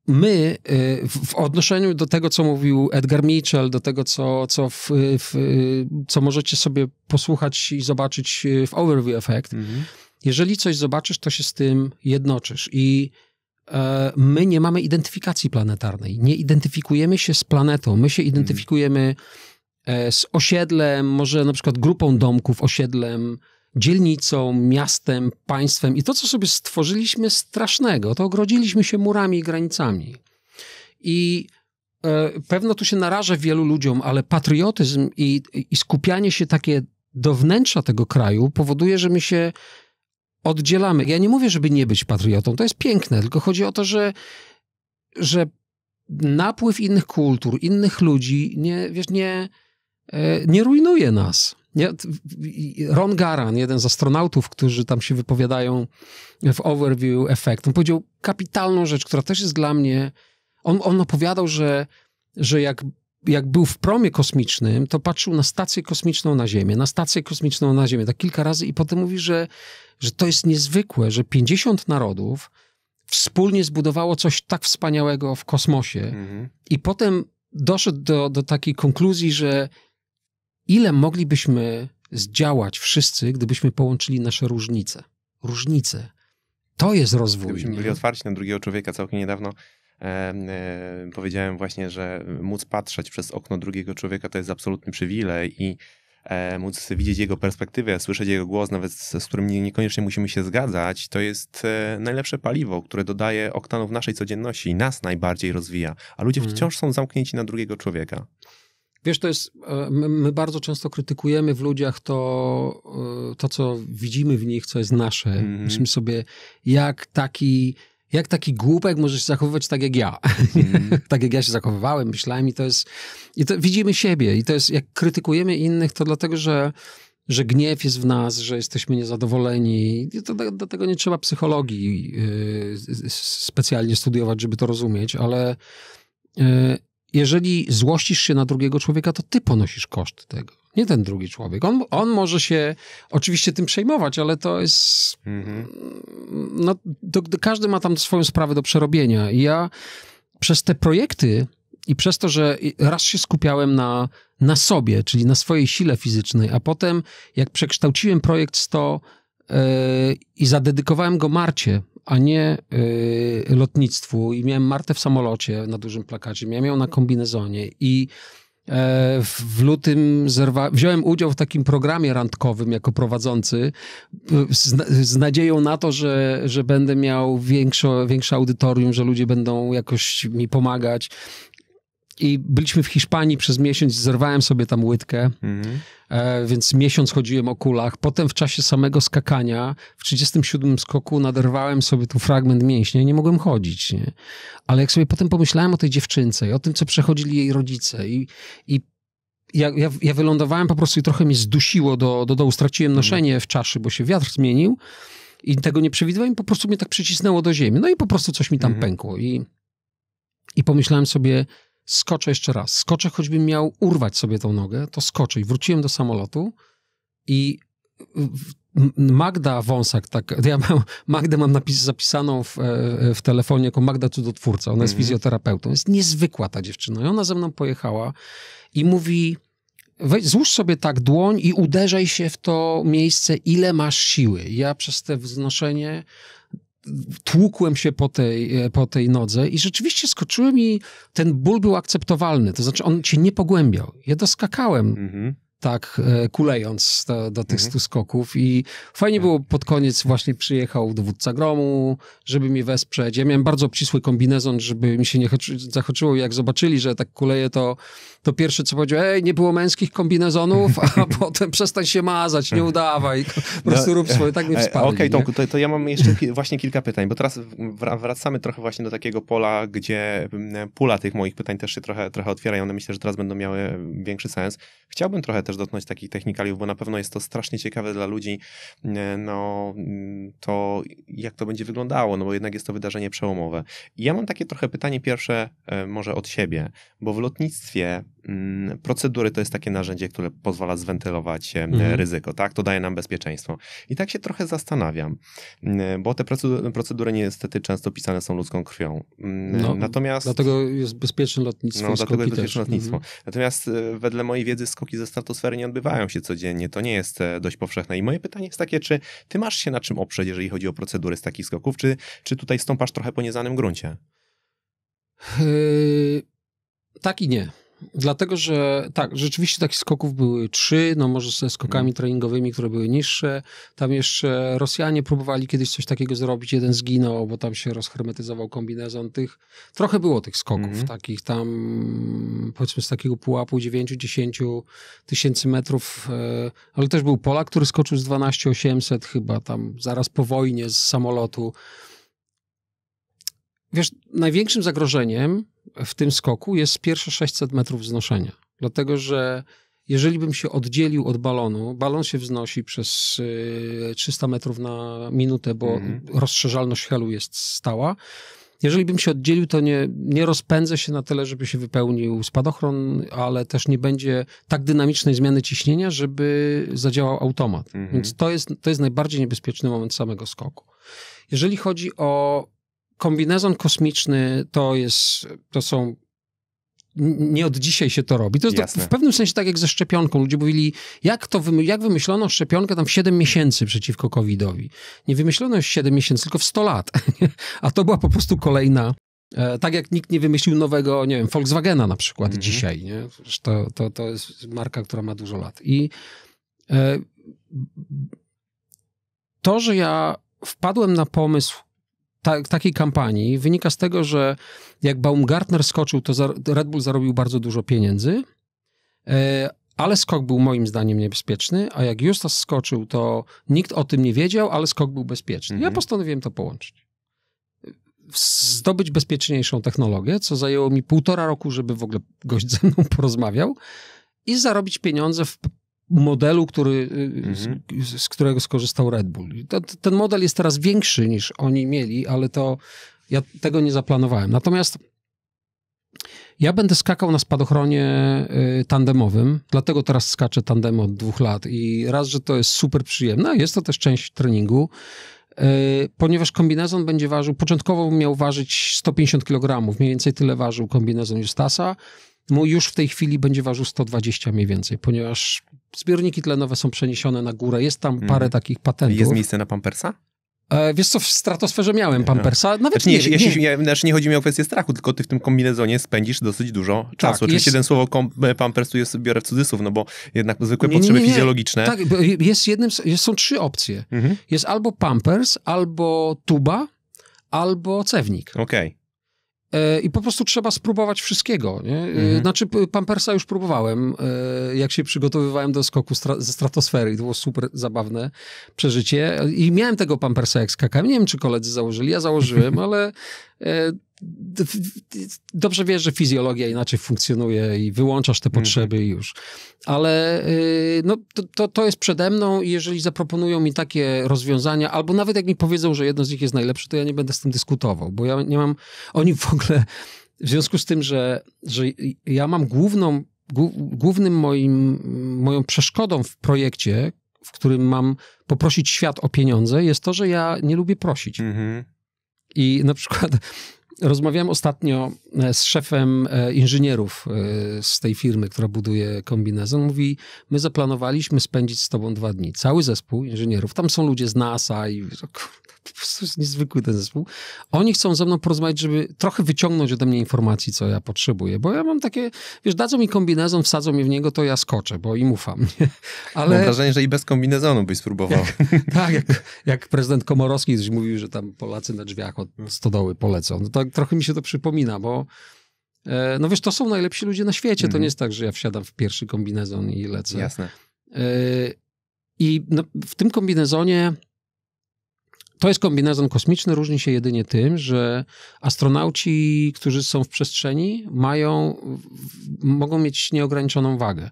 my y, w odnoszeniu do tego, co mówił Edgar Mitchell, do tego, co, co, w, w, co możecie sobie posłuchać i zobaczyć y, w Overview Effect, mm -hmm jeżeli coś zobaczysz, to się z tym jednoczysz. I e, my nie mamy identyfikacji planetarnej. Nie identyfikujemy się z planetą. My się hmm. identyfikujemy e, z osiedlem, może na przykład grupą domków, osiedlem, dzielnicą, miastem, państwem. I to, co sobie stworzyliśmy strasznego, to ogrodziliśmy się murami i granicami. I e, pewno tu się naraża wielu ludziom, ale patriotyzm i, i skupianie się takie do wnętrza tego kraju powoduje, że my się oddzielamy. Ja nie mówię, żeby nie być patriotą, to jest piękne, tylko chodzi o to, że, że napływ innych kultur, innych ludzi nie, wiesz, nie, e, nie rujnuje nas. Nie? Ron Garan, jeden z astronautów, którzy tam się wypowiadają w Overview Effect, on powiedział kapitalną rzecz, która też jest dla mnie. On, on opowiadał, że, że jak jak był w promie kosmicznym, to patrzył na stację kosmiczną na Ziemię, na stację kosmiczną na Ziemię, tak kilka razy i potem mówi, że, że to jest niezwykłe, że 50 narodów wspólnie zbudowało coś tak wspaniałego w kosmosie. Mhm. I potem doszedł do, do takiej konkluzji, że ile moglibyśmy zdziałać wszyscy, gdybyśmy połączyli nasze różnice. Różnice. To jest rozwój. Gdybyśmy byli otwarci na drugiego człowieka całkiem niedawno E, powiedziałem właśnie, że móc patrzeć przez okno drugiego człowieka to jest absolutny przywilej i e, móc widzieć jego perspektywę, słyszeć jego głos, nawet z, z którym nie, niekoniecznie musimy się zgadzać, to jest e, najlepsze paliwo, które dodaje oktanów naszej codzienności i nas najbardziej rozwija. A ludzie mhm. wciąż są zamknięci na drugiego człowieka. Wiesz, to jest, my, my bardzo często krytykujemy w ludziach to, to, co widzimy w nich, co jest nasze. Mm. Myślimy sobie, jak taki jak taki głupek możesz się zachowywać tak jak ja. Mm. tak jak ja się zachowywałem, myślałem i to jest... I to widzimy siebie i to jest, jak krytykujemy innych, to dlatego, że że gniew jest w nas, że jesteśmy niezadowoleni. I To do, do tego nie trzeba psychologii yy, specjalnie studiować, żeby to rozumieć, ale yy, jeżeli złościsz się na drugiego człowieka, to ty ponosisz koszt tego. Nie ten drugi człowiek. On, on może się oczywiście tym przejmować, ale to jest. Mhm. No, to, to każdy ma tam swoją sprawę do przerobienia. I ja przez te projekty i przez to, że raz się skupiałem na, na sobie, czyli na swojej sile fizycznej, a potem jak przekształciłem projekt 100 yy, e, i zadedykowałem go Marcie, a nie yy, lotnictwu i miałem Martę w samolocie na dużym plakacie, miałem ją na kombinezonie i E, w lutym zerwa... wziąłem udział w takim programie randkowym jako prowadzący e, z, nadzieją na to, że, że będę miał większo, większe audytorium, że ludzie będą jakoś mi pomagać. I byliśmy w Hiszpanii przez miesiąc, zerwałem sobie tam łydkę, mhm. e, więc miesiąc chodziłem o kulach. Potem w czasie samego skakania, w 37 skoku naderwałem sobie tu fragment mięśnia nie mogłem chodzić. Nie? Ale jak sobie potem pomyślałem o tej dziewczynce i o tym, co przechodzili jej rodzice i, i ja, ja, ja, wylądowałem po prostu i trochę mnie zdusiło do, do dołu, straciłem mhm. noszenie w czaszy, bo się wiatr zmienił i tego nie przewidywałem, po prostu mnie tak przycisnęło do ziemi. No i po prostu coś mi tam mhm. pękło i, i pomyślałem sobie skoczę jeszcze raz. Skoczę, choćbym miał urwać sobie tą nogę, to skoczę. I wróciłem do samolotu i Magda Wąsak, tak, ja mam, Magdę mam napis, zapisaną w, e, w telefonie jako Magda Cudotwórca, ona mm. jest mhm. fizjoterapeutą, jest niezwykła ta dziewczyna i ona ze mną pojechała i mówi, weź, złóż sobie tak dłoń i uderzaj się w to miejsce, ile masz siły. Ja przez te wznoszenie tłukłem się po tej, e, po tej nodze i rzeczywiście skoczyłem i ten ból był akceptowalny. To znaczy, on się nie pogłębiał. Ja doskakałem. Mhm tak e, kulejąc do, do tych mhm. stu skoków i fajnie mhm. było, pod koniec właśnie przyjechał dowódca gromu, żeby mnie wesprzeć. Ja miałem bardzo obcisły kombinezon, żeby mi się nie zachoczyło. Jak zobaczyli, że tak kuleję, to, to pierwsze co powiedział, ej, nie było męskich kombinezonów, a potem przestań się mazać, nie udawaj, po no, prostu no, rób swoje, tak mnie e, e, wsparli. Okej, okay, to, to, ja mam jeszcze właśnie kilka pytań, bo teraz wracamy trochę właśnie do takiego pola, gdzie pula tych moich pytań też się trochę, trochę otwierają. One myślę, że teraz będą miały większy sens. Chciałbym trochę też też dotknąć takich technikaliów, bo na pewno jest to strasznie ciekawe dla ludzi, e, no to jak to będzie wyglądało, no bo jednak jest to wydarzenie przełomowe. I ja mam takie trochę pytanie pierwsze e, może od siebie, bo w lotnictwie Mm, procedury to jest takie narzędzie, które pozwala zwentylować mhm. ryzyko, tak? To daje nam bezpieczeństwo. I tak się trochę zastanawiam, mm, bo te procedury niestety często pisane są ludzką krwią. Mm, no, Natomiast... Dlatego jest bezpieczne lotnictwo. No, dlatego jest bezpieczne mhm. lotnictwo. Mhm. Natomiast e, wedle mojej wiedzy skoki ze stratosfery nie odbywają się codziennie. To nie jest e, dość powszechne. I moje pytanie jest takie, czy ty masz się na czym oprzeć, jeżeli chodzi o procedury z takich skoków, czy, czy tutaj stąpasz trochę po nieznanym gruncie? Yy, tak i nie. Dlatego, że tak, rzeczywiście takich skoków były trzy, no może ze skokami mhm. treningowymi, które były niższe. Tam jeszcze Rosjanie próbowali kiedyś coś takiego zrobić, jeden zginął, bo tam się rozhermetyzował kombinezon tych. Trochę było tych skoków mm -hmm. takich tam, powiedzmy z takiego pułapu 9-10 tysięcy metrów, e, ale też był Polak, który skoczył z 12 800 chyba tam zaraz po wojnie z samolotu. Wiesz, największym zagrożeniem w tym skoku jest pierwsze 600 metrów wznoszenia. Dlatego, że jeżeli bym się oddzielił od balonu, balon się wznosi przez 300 y, metrów na minutę, bo mhm. rozszerzalność helu jest stała. Jeżeli bym się oddzielił, to nie, nie rozpędzę się na tyle, żeby się wypełnił spadochron, ale też nie będzie tak dynamicznej zmiany ciśnienia, żeby zadziałał automat. Mhm. Więc to jest, to jest najbardziej niebezpieczny moment samego skoku. Jeżeli chodzi o kombinezon kosmiczny to jest, to są nie od dzisiaj się to robi. To jest Jasne. w pewnym sensie tak jak ze szczepionką. Ludzie mówili, jak to wymy jak wymyślono szczepionkę tam w 7 miesięcy przeciwko COVID-owi. Nie wymyślono już 7 miesięcy, tylko w 100 lat. A to była po prostu kolejna. E, tak jak nikt nie wymyślił nowego, nie wiem, Volkswagena na przykład mm -hmm. dzisiaj. Nie? To, to, to jest marka, która ma dużo lat. I e, to, że ja wpadłem na pomysł ta, takiej kampanii wynika z tego, że jak Baumgartner skoczył, to za, Red Bull zarobił bardzo dużo pieniędzy, e, ale skok był moim zdaniem niebezpieczny, a jak Justas skoczył, to nikt o tym nie wiedział, ale skok był bezpieczny. Mhm. Ja postanowiłem to połączyć. Zdobyć bezpieczniejszą technologię, co zajęło mi półtora roku, żeby w ogóle gość ze mną porozmawiał i zarobić pieniądze w modelu, który, y, y, z, mhm. z, którego skorzystał Red Bull. To, ten model jest teraz większy niż oni mieli, ale to ja tego nie zaplanowałem. Natomiast ja będę skakał na spadochronie y, tandemowym, dlatego teraz skaczę tandem od dwóch lat i raz, że to jest super przyjemne, jest to też część treningu, ponieważ kombinezon będzie ważył, początkowo miał ważyć 150 kg, mniej więcej tyle ważył kombinezon Justasa, mój już w tej chwili będzie ważył 120 mniej więcej, ponieważ zbiorniki tlenowe są przeniesione na górę, jest tam parę mhm. takich patentów. Jest miejsce na pampersa? E, wiesz co, w stratosferze miałem pampersa, nawet znaczy nie, nie, jeśli, nie. nie, znaczy nie chodzi mi o kwestię strachu, tylko ty w tym kombinezonie spędzisz dosyć dużo tak, czasu. Oczywiście jest... ten słowo Pampers pampersu jest, biorę w cudzysłów, no bo jednak zwykłe nie, potrzeby fizjologiczne. Tak, jest jednym, jest, są trzy opcje. Mhm. Jest albo pampers, albo tuba, albo cewnik. Okej. Okay. E, I po prostu trzeba spróbować wszystkiego. Nie? E, mhm. Znaczy, Pampersa już próbowałem, e, jak się przygotowywałem do skoku stra ze stratosfery. to było super zabawne przeżycie. I miałem tego Pampersa, jak skakałem. Nie wiem, czy koledzy założyli. Ja założyłem, ale dobrze wiesz, że fizjologia inaczej funkcjonuje i wyłączasz te mhm. potrzeby mm już. Ale y, no, to, to, to jest przede mną i jeżeli zaproponują mi takie rozwiązania, albo nawet jak mi powiedzą, że jedno z nich jest najlepsze, to ja nie będę z tym dyskutował, bo ja nie mam... Oni w ogóle... W związku z tym, że, że ja mam główną, głównym moim, moją przeszkodą w projekcie, w którym mam poprosić świat o pieniądze, jest to, że ja nie lubię prosić. Mm -hmm. I na przykład rozmawiałem ostatnio e, z szefem e, inżynierów e, z tej firmy, która buduje kombinezon. Mówi, my zaplanowaliśmy spędzić z tobą dwa dni. Cały zespół inżynierów. Tam są ludzie z NASA i tak po prostu jest niezwykły ten zespół. Oni chcą ze mną porozmawiać, żeby trochę wyciągnąć ode mnie informacji, co ja potrzebuję, bo ja mam takie, wiesz, dadzą mi kombinezon, wsadzą mnie w niego, to ja skoczę, bo im ufam. Ale... Mam wrażenie, że i bez kombinezonu byś spróbował. Jak, tak, jak, jak prezydent Komorowski już mówił, że tam Polacy na drzwiach od no. stodoły polecą. No tak trochę mi się to przypomina, bo e, no wiesz, to są najlepsi ludzie na świecie. To mhm. nie jest tak, że ja wsiadam w pierwszy kombinezon i lecę. Jasne. E, I no, w tym kombinezonie to jest kombinezon kosmiczny, różni się jedynie tym, że astronauci, którzy są w przestrzeni, mają, mogą mieć nieograniczoną wagę,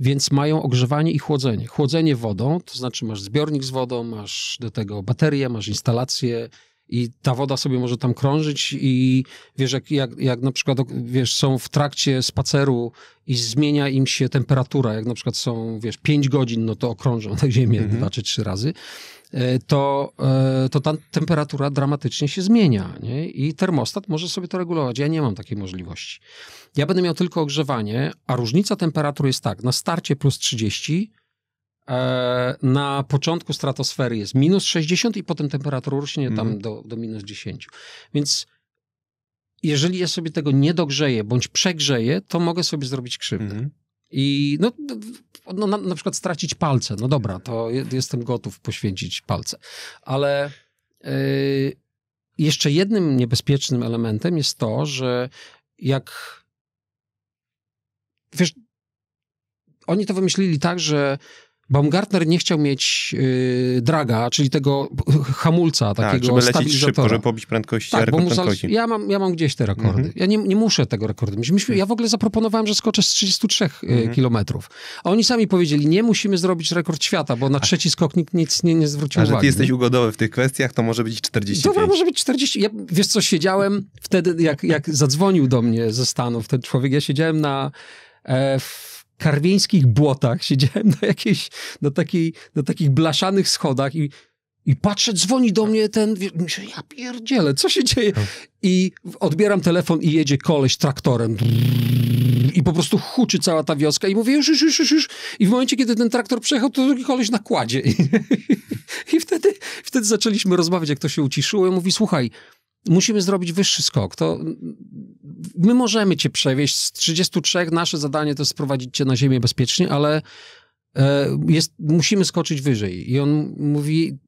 więc mają ogrzewanie i chłodzenie. Chłodzenie wodą, to znaczy masz zbiornik z wodą, masz do tego baterię, masz instalację, i ta woda sobie może tam krążyć i wiesz, jak, jak, jak na przykład wiesz, są w trakcie spaceru i zmienia im się temperatura, jak na przykład są, wiesz, 5 godzin, no to okrążą tę ziemię mm dwa czy trzy razy, e, to, e, to ta temperatura dramatycznie się zmienia nie? i termostat może sobie to regulować. Ja nie mam takiej możliwości. Ja będę miał tylko ogrzewanie, a różnica temperatur jest tak, na starcie plus 30, E, na początku stratosfery jest minus 60 i potem temperatura rośnie tam mm. do, do minus 10. Więc jeżeli ja sobie tego nie dogrzeję bądź przegrzeję, to mogę sobie zrobić krzywdę. Mm. I no, no na, na, przykład stracić palce. No dobra, to jestem gotów poświęcić palce. Ale yy, jeszcze jednym niebezpiecznym elementem jest to, że jak wiesz, oni to wymyślili tak, że Baumgartner nie chciał mieć y, draga, czyli tego hamulca, tak, takiego żeby lecieć szybko, żeby pobić prędkość tak, rekord Ja mam, ja mam gdzieś te rekordy. Mm -hmm. Ja nie, nie muszę tego rekordu mieć. ja w ogóle zaproponowałem, że skoczę z 33 y, mhm. kilometrów. A oni sami powiedzieli, nie musimy zrobić rekord świata, bo na trzeci skok nikt nic nie, nie zwrócił A, uwagi. A że ty jesteś ugodowy w tych kwestiach, to może być 40. Dobra, może być 40. Ja, wiesz co, siedziałem wtedy, jak, jak zadzwonił do mnie ze Stanów ten człowiek, ja siedziałem na... E, w, karwieńskich błotach, siedziałem na jakiejś, na, takiej, na takich blaszanych schodach i, i patrzę, dzwoni do mnie ten, myślę, ja pierdzielę, co się dzieje? Tak. I odbieram telefon i jedzie koleś traktorem i po prostu huczy cała ta wioska i mówię już, już, już, już, już. I w momencie, kiedy ten traktor przejechał, to drugi koleś na kładzie. I, i wtedy, wtedy zaczęliśmy rozmawiać, jak to się uciszyło. I mówi, słuchaj, musimy zrobić wyższy skok. To my możemy cię przewieźć z 33, nasze zadanie to sprowadzić cię na ziemię bezpiecznie, ale e, jest, musimy skoczyć wyżej. I on mówi,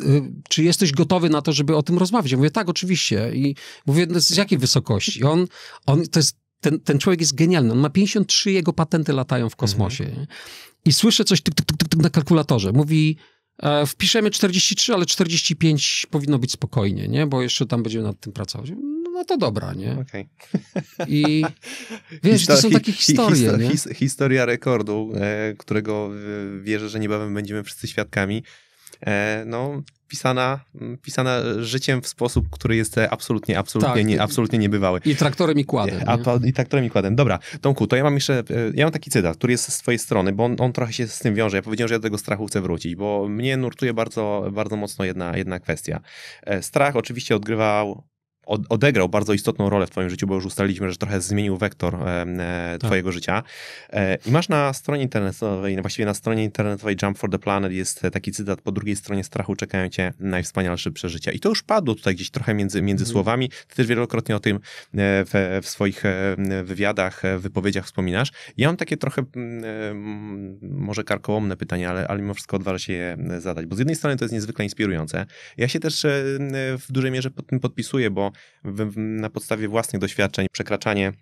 e, czy jesteś gotowy na to, żeby o tym rozmawiać? Ja mówię, tak, oczywiście. I mówię, no, z jakiej wysokości? on, on to jest, ten, ten człowiek jest genialny. On ma 53, jego patenty latają w kosmosie. Mhm. I słyszę coś tyk, tyk, tyk, tyk na kalkulatorze. Mówi, E, wpiszemy 43, ale 45 powinno być spokojnie, nie? Bo jeszcze tam będziemy nad tym pracować. No, no to dobra, nie? Okay. I wiesz, Histo to są takie historie, hi hi his Historia rekordu, e, którego wierzę, że niebawem będziemy wszyscy świadkami. E, no, pisana, pisana życiem w sposób, który jest absolutnie, absolutnie, tak. nie, absolutnie niebywały. I traktorem i kładem. A, I traktorem i kładem. Dobra, Tomku, to ja mam jeszcze, e, ja mam taki cytat, który jest z twojej strony, bo on, on, trochę się z tym wiąże. Ja powiedziałem, że ja do tego strachu chcę wrócić, bo mnie nurtuje bardzo, bardzo mocno jedna, jedna kwestia. E, strach oczywiście odgrywał odegrał bardzo istotną rolę w twoim życiu, bo już ustaliliśmy, że trochę zmienił wektor e, tak. twojego tak. życia. E, I masz na stronie internetowej, właściwie na stronie internetowej Jump for the Planet jest taki cytat, po drugiej stronie strachu czekają cię najwspanialsze przeżycia. I to już padło tutaj gdzieś trochę między, między mhm. słowami. Ty też wielokrotnie o tym e, w, w, swoich wywiadach, wypowiedziach wspominasz. Ja mam takie trochę mm, może karkołomne pytanie, ale, ale mimo wszystko odważę się je zadać, bo z jednej strony to jest niezwykle inspirujące. Ja się też w dużej mierze pod tym podpisuję, bo w, na podstawie własnych doświadczeń przekraczanie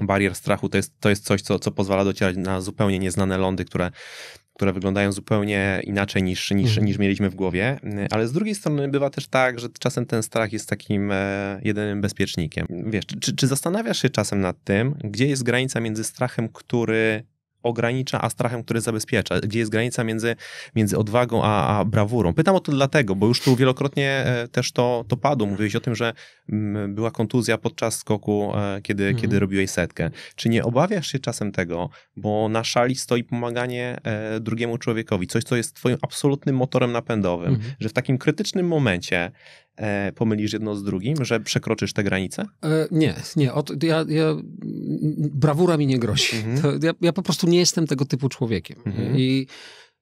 barier strachu to jest, to jest coś, co, co pozwala docierać na zupełnie nieznane lądy, które, które wyglądają zupełnie inaczej niż, niż, mhm. niż mieliśmy w głowie. Ale z drugiej strony bywa też tak, że czasem ten strach jest takim e, jedynym bezpiecznikiem. Wiesz, czy, czy zastanawiasz się czasem nad tym, gdzie jest granica między strachem, który ogranicza, a strachem, który zabezpiecza? Gdzie jest granica między, między odwagą a, a brawurą? Pytam o to dlatego, bo już tu wielokrotnie e, też to, to padło. Mówiłeś o tym, że mm, była kontuzja podczas skoku, e, kiedy, mhm. kiedy robiłeś setkę. Czy nie obawiasz się czasem tego, bo na szali stoi pomaganie e, drugiemu człowiekowi, coś, co jest twoim absolutnym motorem napędowym, mhm. że w takim krytycznym momencie E, pomylisz jedno z drugim, że przekroczysz te granice? E, nie, nie. Od, ja, ja, brawura mi nie grozi. Mhm. Ja, ja, po prostu nie jestem tego typu człowiekiem. Mhm. I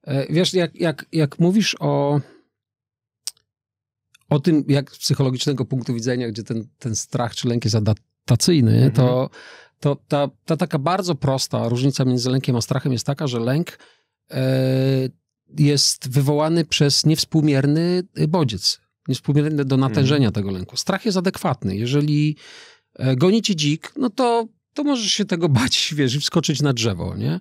e, wiesz, jak, jak, jak mówisz o o tym, jak z psychologicznego punktu widzenia, gdzie ten, ten strach czy lęk jest adaptacyjny, mhm. to, to ta, ta taka bardzo prosta różnica między lękiem a strachem jest taka, że lęk e, jest wywołany przez niewspółmierny bodziec niespółmierne do natężenia mhm. tego lęku. Strach jest adekwatny. Jeżeli e, goni cię dzik, no to, to możesz się tego bać, wiesz, i wskoczyć na drzewo, nie?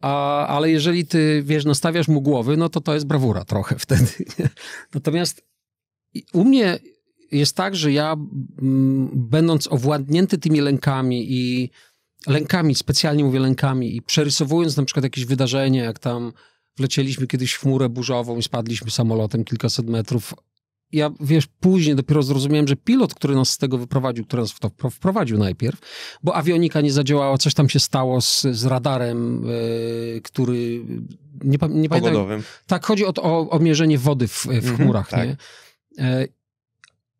A, ale jeżeli ty, wiesz, nastawiasz no, mu głowy, no to to jest brawura trochę wtedy. Nie? Natomiast u mnie jest tak, że ja, m, będąc owładnięty tymi lękami i lękami, specjalnie mówię lękami i przerysowując na przykład jakieś wydarzenie, jak tam wlecieliśmy kiedyś w chmurę burzową i spadliśmy samolotem kilkaset metrów ja wiesz, później dopiero zrozumiałem, że pilot, który nas z tego wyprowadził, który nas w to wprowadził najpierw, bo awionika nie zadziałała, coś tam się stało z, z radarem, yy, który nie, nie pamiętam. Pogodowym. Tak, chodzi o, o, o, mierzenie wody w, w mhm, chmurach, mm -hmm, tak. nie? Yy,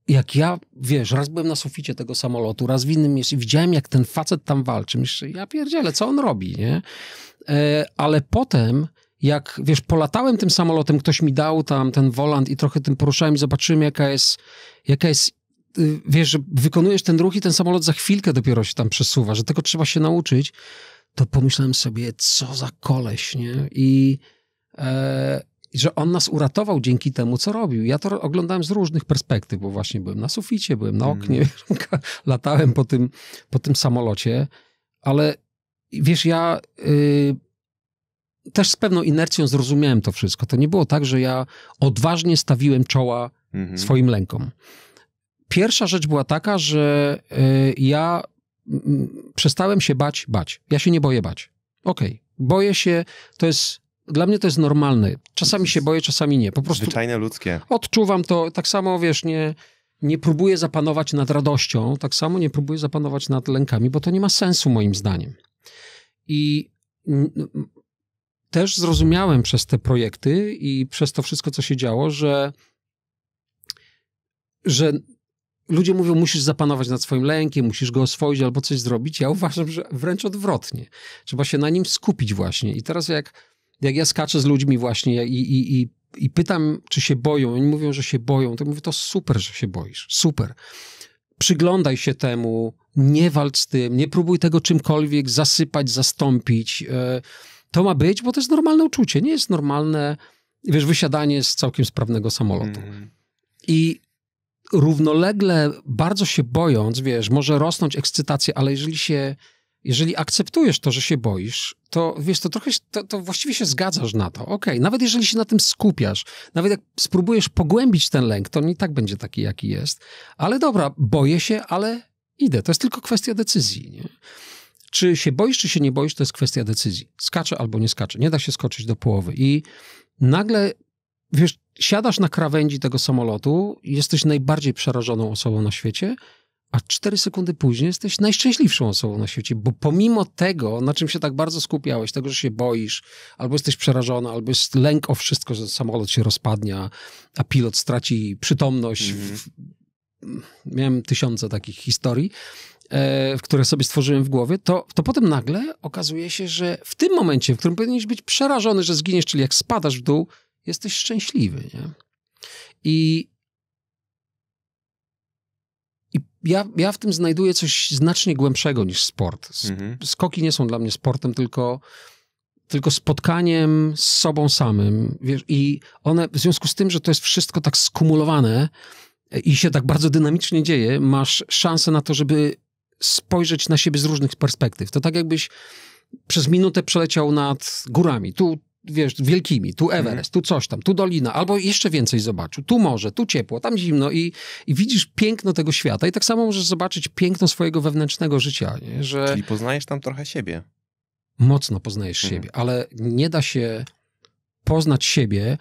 jak ja, wiesz, raz byłem na suficie tego samolotu, raz w innym miejscu i widziałem, jak ten facet tam walczy. Myślę, ja pierdzielę, co on robi, nie? E, ale potem jak, wiesz, polatałem tym samolotem, ktoś mi dał tam ten wolant i trochę tym poruszałem i zobaczyłem, jaka jest, jaka jest y, wiesz, że wykonujesz ten ruch i ten samolot za chwilkę dopiero się tam przesuwa, że tego trzeba się nauczyć, to pomyślałem sobie, co za koleś, nie? I e, że on nas uratował dzięki temu, co robił. Ja to oglądałem z różnych perspektyw, bo właśnie byłem na suficie, byłem na mm. oknie, latałem po tym, po tym samolocie, ale wiesz, ja y, też z pewną inercją zrozumiałem to wszystko. To nie było tak, że ja odważnie stawiłem czoła mhm. swoim lękom. Pierwsza rzecz była taka, że y, ja y, przestałem się bać, bać. Ja się nie boję bać. Okej, okay. boję się, to jest dla mnie to jest normalne. Czasami się boję, czasami nie. Po prostu zwyczajne ludzkie. Odczuwam to tak samo, wiesz, nie nie próbuję zapanować nad radością, tak samo nie próbuję zapanować nad lękami, bo to nie ma sensu moim zdaniem. I też zrozumiałem przez te projekty i przez to wszystko, co się działo, że, że ludzie mówią, musisz zapanować nad swoim lękiem, musisz go oswoić albo coś zrobić. Ja uważam, że wręcz odwrotnie. Trzeba się na nim skupić właśnie. I teraz jak, jak ja skaczę z ludźmi właśnie i, i, i, i pytam, czy się boją, oni mówią, że się boją, to mówię, to super, że się boisz, super. Przyglądaj się temu, nie walcz z tym, nie próbuj tego czymkolwiek zasypać, zastąpić, yy, to ma być, bo to jest normalne uczucie. Nie jest normalne, wiesz, wysiadanie z całkiem sprawnego samolotu. Mm. I równolegle, bardzo się bojąc, wiesz, może rosnąć ekscytacja, ale jeżeli się, jeżeli akceptujesz to, że się boisz, to wiesz, to trochę, to, to właściwie się zgadzasz na to. Okej, okay. nawet jeżeli się na tym skupiasz, nawet jak spróbujesz pogłębić ten lęk, to on i tak będzie taki, jaki jest. Ale dobra, boję się, ale idę. To jest tylko kwestia decyzji, nie? Czy się boisz, czy się nie boisz, to jest kwestia decyzji. Skacze albo nie skacze. Nie da się skoczyć do połowy. I nagle, wiesz, siadasz na krawędzi tego samolotu, jesteś najbardziej przerażoną osobą na świecie, a cztery sekundy później jesteś najszczęśliwszą osobą na świecie, bo pomimo tego, na czym się tak bardzo skupiałeś, tego, że się boisz, albo jesteś przerażona, albo jest lęk o wszystko, że samolot się rozpadnie, a pilot straci przytomność. Mm. Miałem tysiące takich historii. E, które sobie stworzyłem w głowie, to, to potem nagle okazuje się, że w tym momencie, w którym powinieneś być przerażony, że zginiesz, czyli jak spadasz w dół, jesteś szczęśliwy. Nie? I, i ja, ja w tym znajduję coś znacznie głębszego niż sport. Mhm. Skoki nie są dla mnie sportem, tylko tylko spotkaniem z sobą samym. Wiesz, I one, w związku z tym, że to jest wszystko tak skumulowane i się tak bardzo dynamicznie dzieje, masz szansę na to, żeby spojrzeć na siebie z różnych perspektyw. To tak jakbyś przez minutę przeleciał nad górami. Tu, wiesz, wielkimi, tu mhm. Everest, tu coś tam, tu dolina, albo jeszcze więcej zobaczył, tu morze, tu ciepło, tam zimno i, i widzisz piękno tego świata i tak samo możesz zobaczyć piękno swojego wewnętrznego życia, nie? że... Czyli poznajesz tam trochę siebie. Mocno poznajesz mhm. siebie, ale nie da się poznać siebie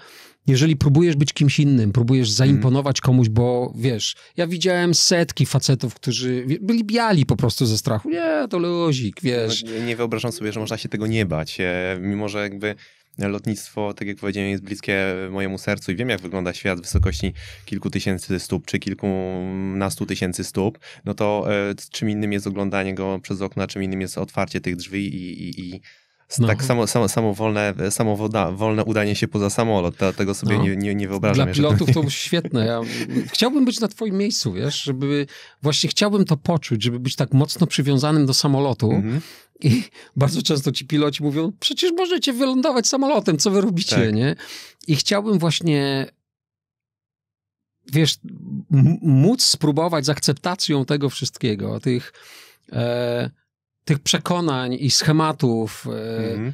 jeżeli próbujesz być kimś innym, próbujesz mhm. zaimponować komuś, bo wiesz, ja widziałem setki facetów, którzy byli biali po prostu ze strachu. Nie, to luzik, no, wiesz. No, nie, nie wyobrażam sobie, że można się tego nie bać, e, mimo że jakby lotnictwo, tak jak powiedziałem, jest bliskie mojemu sercu i wiem, jak wygląda świat w wysokości kilku tysięcy stóp czy kilkunastu tysięcy stóp, no to e, czym innym jest oglądanie go przez okna, czym innym jest otwarcie tych drzwi i, i, i tak no. Tak samo, samo, samowolne, samowoda, wolne udanie się poza samolot, tego sobie no. nie, nie, nie wyobrażam. Dla pilotów to, świetne. Ja chciałbym być na twoim miejscu, wiesz, żeby właśnie chciałbym to poczuć, żeby być tak mocno przywiązanym do samolotu. Mhm. I bardzo często ci piloci mówią, przecież możecie wylądować samolotem, co wy robicie, tak. nie? I chciałbym właśnie wiesz, móc spróbować z akceptacją tego wszystkiego, tych... E tych przekonań i schematów mm -hmm.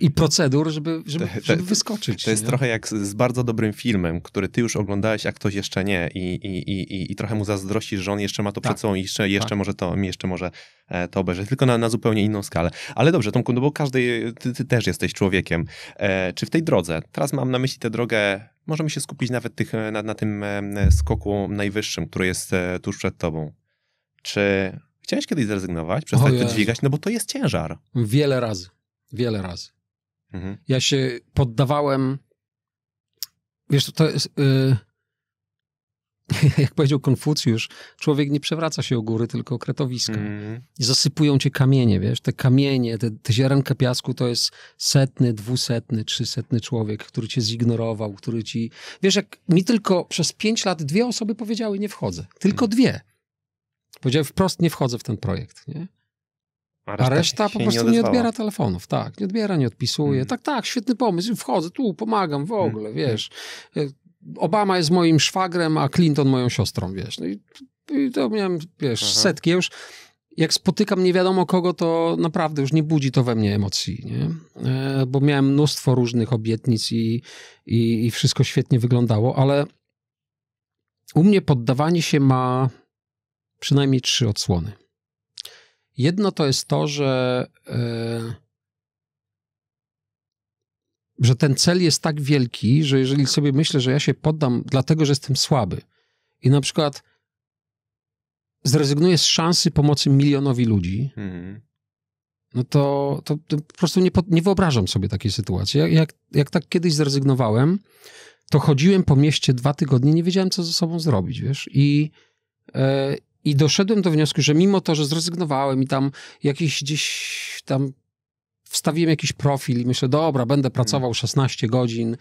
i procedur, żeby, żeby, te, te, żeby wyskoczyć. To jest nie? trochę jak z, z, bardzo dobrym filmem, który ty już oglądałeś, a ktoś jeszcze nie i, i, i, i trochę mu zazdrościsz, że on jeszcze ma to tak. przed sobą i jeszcze, tak. jeszcze tak. może to, jeszcze może e, to obejrzeć, tylko na, na zupełnie inną skalę. Ale dobrze, Tomku, no bo każdy, ty, ty też jesteś człowiekiem. E, czy w tej drodze, teraz mam na myśli tę drogę możemy się skupić nawet tych, na, na, tym skoku najwyższym, który jest tuż przed tobą. Czy Chciałeś kiedyś zrezygnować, przestać to dźwigać, no bo to jest ciężar. Wiele razy. Wiele razy. Mhm. Ja się poddawałem. Wiesz, to jest. Yy, jak powiedział Konfucjusz, człowiek nie przewraca się o góry, tylko o kretowisko Mhm. I zasypują cię kamienie, wiesz? Te kamienie, te, te ziarenka piasku to jest setny, dwusetny, trzysetny człowiek, który cię zignorował, który ci. Wiesz, jak mi tylko przez pięć lat dwie osoby powiedziały, nie wchodzę. Tylko mhm. dwie. Powiedziałem wprost, nie wchodzę w ten projekt, nie? A reszta, A reszta po prostu nie, nie, odbiera telefonów, tak, nie odbiera, nie odpisuje. Mm. Tak, tak, świetny pomysł, wchodzę tu, pomagam w hmm, ogóle, mm. wiesz. Y, Obama jest moim szwagrem, a Clinton moją siostrą, wiesz. No i, i to miałem, wiesz, Aha. setki już. Jak spotykam nie wiadomo kogo, to naprawdę już nie budzi to we mnie emocji, nie? E, bo miałem mnóstwo różnych obietnic i, i, i wszystko świetnie wyglądało, ale u mnie poddawanie się ma przynajmniej trzy odsłony. Jedno to jest to, że, e, że ten cel jest tak wielki, że jeżeli sobie myślę, że ja się poddam, dlatego że jestem słaby i na przykład zrezygnuję z szansy pomocy milionowi ludzi, mhm. no to, to, to, po prostu nie, nie wyobrażam sobie takiej sytuacji. Jak, jak, jak tak kiedyś zrezygnowałem, to chodziłem po mieście dwa tygodnie, nie wiedziałem, co ze sobą zrobić, wiesz, i e, i doszedłem do wniosku, że mimo to, że zrezygnowałem i tam jakiś gdzieś tam wstawiłem jakiś profil i myślę, dobra, będę mhm. pracował 16 godzin,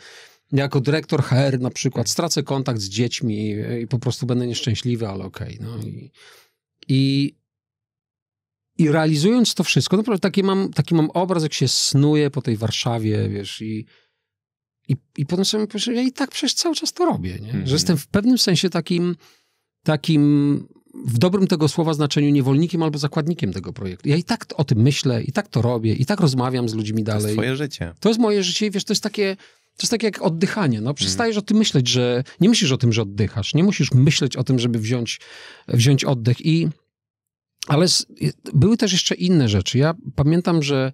jako dyrektor HR na przykład mhm. stracę kontakt z dziećmi i po prostu będę nieszczęśliwy, ale okej. Okay, no i, i, i, realizując to wszystko, naprawdę taki mam, taki mam obraz, jak się snuję po tej Warszawie, mhm. wiesz, i, i, i potem sobie myślę, ja i tak przecież cały czas to robię, nie? że jestem w pewnym sensie takim, takim w dobrym tego słowa znaczeniu niewolnikiem albo zakładnikiem tego projektu. Ja i tak o tym myślę, i tak to robię, i tak rozmawiam z ludźmi dalej. To jest twoje życie. To jest moje życie i wiesz, to jest takie... To jest takie jak oddychanie. No, przestajesz mm. o tym myśleć, że nie myślisz o tym, że oddychasz. Nie musisz myśleć o tym, żeby wziąć, wziąć oddech. I, ale z, były też jeszcze inne rzeczy. Ja pamiętam, że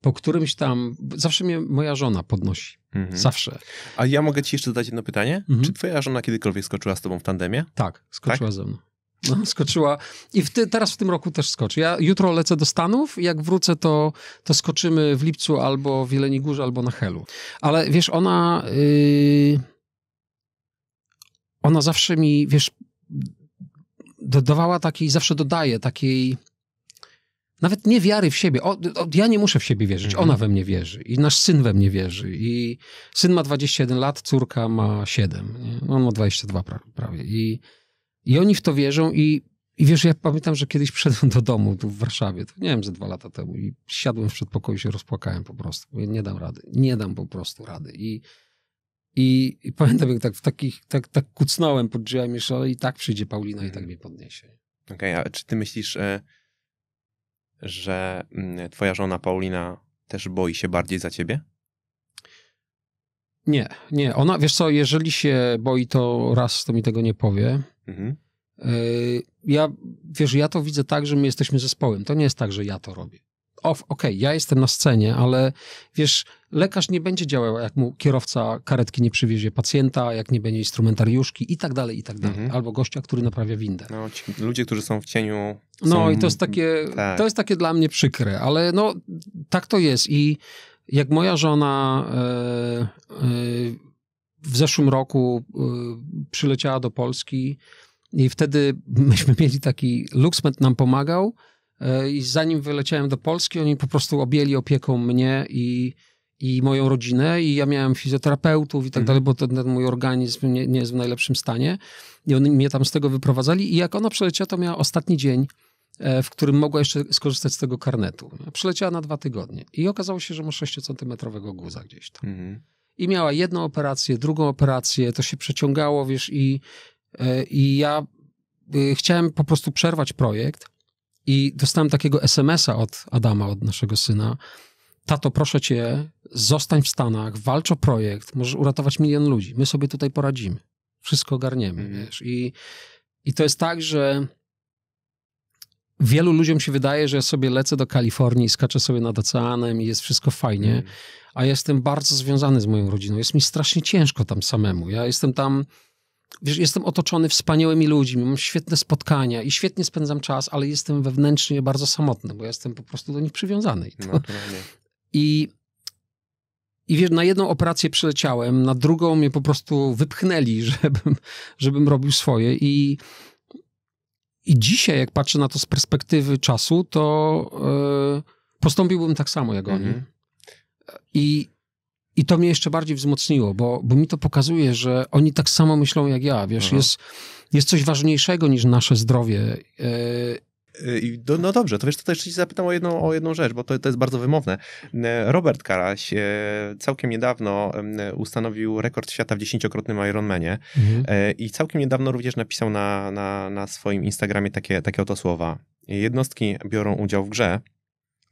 po którymś tam. Zawsze mnie moja żona podnosi. Mhm. Zawsze. A ja mogę ci jeszcze zadać jedno pytanie? Mhm. Czy twoja żona kiedykolwiek skoczyła z tobą w tandemie? Tak, skoczyła tak? ze mną. No, skoczyła i w ty, teraz w tym roku też skoczy. Ja jutro lecę do Stanów jak wrócę, to, to skoczymy w lipcu albo w Jeleniej Górze, albo na Helu. Ale wiesz, ona... Yy, ona zawsze mi, wiesz, dodawała takiej, zawsze dodaje takiej nawet nie wiary w siebie. O, o, ja nie muszę w siebie wierzyć, ona mhm. we mnie wierzy i nasz syn we mnie wierzy. I syn ma 21 lat, córka ma 7, nie? No, on ma 22 prawie. I i oni w to wierzą i, i wiesz, ja pamiętam, że kiedyś przyszedłem do domu tu w Warszawie, to nie wiem, ze dwa lata temu i siadłem w przedpokoju i się rozpłakałem po prostu. Mówię, nie dam rady, nie dam po prostu rady. I, i, i pamiętam, jak tak, w takich, tak, tak kucnąłem pod drzwiami jeszcze, i tak przyjdzie Paulina i tak mhm. mnie podniesie. Okej, okay, a czy ty myślisz, e, że mm, twoja żona Paulina też boi się bardziej za ciebie? Nie, nie. Ona, wiesz co, jeżeli się boi, to raz to mi tego nie powie. Mhm. E, ja, wiesz, ja to widzę tak, że my jesteśmy zespołem. To nie jest tak, że ja to robię. Okej, okay, ja jestem na scenie, ale wiesz, lekarz nie będzie działał, jak mu kierowca karetki nie przywiezie pacjenta, jak nie będzie instrumentariuszki i tak dalej, i tak dalej. Mhm. Albo gościa, który naprawia windę. No, ci, ludzie, którzy są w cieniu. No są... No i to jest takie, tak. to jest takie dla mnie przykre, ale no tak to jest i jak moja żona e, e, w zeszłym roku y, przyleciała do Polski i wtedy myśmy mieli taki, Luxmed nam pomagał y, i zanim wyleciałem do Polski, oni po prostu objęli opieką mnie i, i moją rodzinę i ja miałem fizjoterapeutów i tak mhm. dalej, bo ten, ten, mój organizm nie, nie jest w najlepszym stanie i oni mnie tam z tego wyprowadzali i jak ona przyleciała, to miała ostatni dzień e, w którym mogła jeszcze skorzystać z tego karnetu. Przyleciała na dwa tygodnie i okazało się, że ma 6-centymetrowego guza gdzieś tam. Mhm i miała jedną operację, drugą operację, to się przeciągało, wiesz, i, e, i ja e, chciałem po prostu przerwać projekt i dostałem takiego SMS-a od Adama, od naszego syna. Tato, proszę cię, zostań w Stanach, walcz o projekt, możesz uratować milion ludzi. My sobie tutaj poradzimy. Wszystko ogarniemy, mhm. wiesz. I, I to jest tak, że wielu ludziom się wydaje, że ja sobie lecę do Kalifornii, skaczę sobie nad oceanem i jest wszystko fajnie, mm. a jestem bardzo związany z moją rodziną. Jest mi strasznie ciężko tam samemu. Ja jestem tam, wiesz, jestem otoczony wspaniałymi ludźmi, mam świetne spotkania i świetnie spędzam czas, ale jestem wewnętrznie bardzo samotny, bo ja jestem po prostu do nich przywiązany. I, to, i, i wiesz, na jedną operację przyleciałem, na drugą mnie po prostu wypchnęli, żebym, żebym robił swoje i i dzisiaj, jak patrzę na to z perspektywy czasu, to yy, postąpiłbym tak samo jak oni. Mhm. I, I to mnie jeszcze bardziej wzmocniło, bo, bo mi to pokazuje, że oni tak samo myślą jak ja. Wiesz, jest, jest coś ważniejszego niż nasze zdrowie. Yy, Y, do, no dobrze, to wiesz, to jeszcze ci zapytam o jedną, o jedną rzecz, bo to, to jest bardzo wymowne. Y, Robert Karaś y, całkiem niedawno ustanowił rekord świata w dziesięciokrotnym Ironmanie mhm. i całkiem niedawno również napisał na, na, na swoim Instagramie takie, takie oto słowa. Jednostki biorą udział w grze,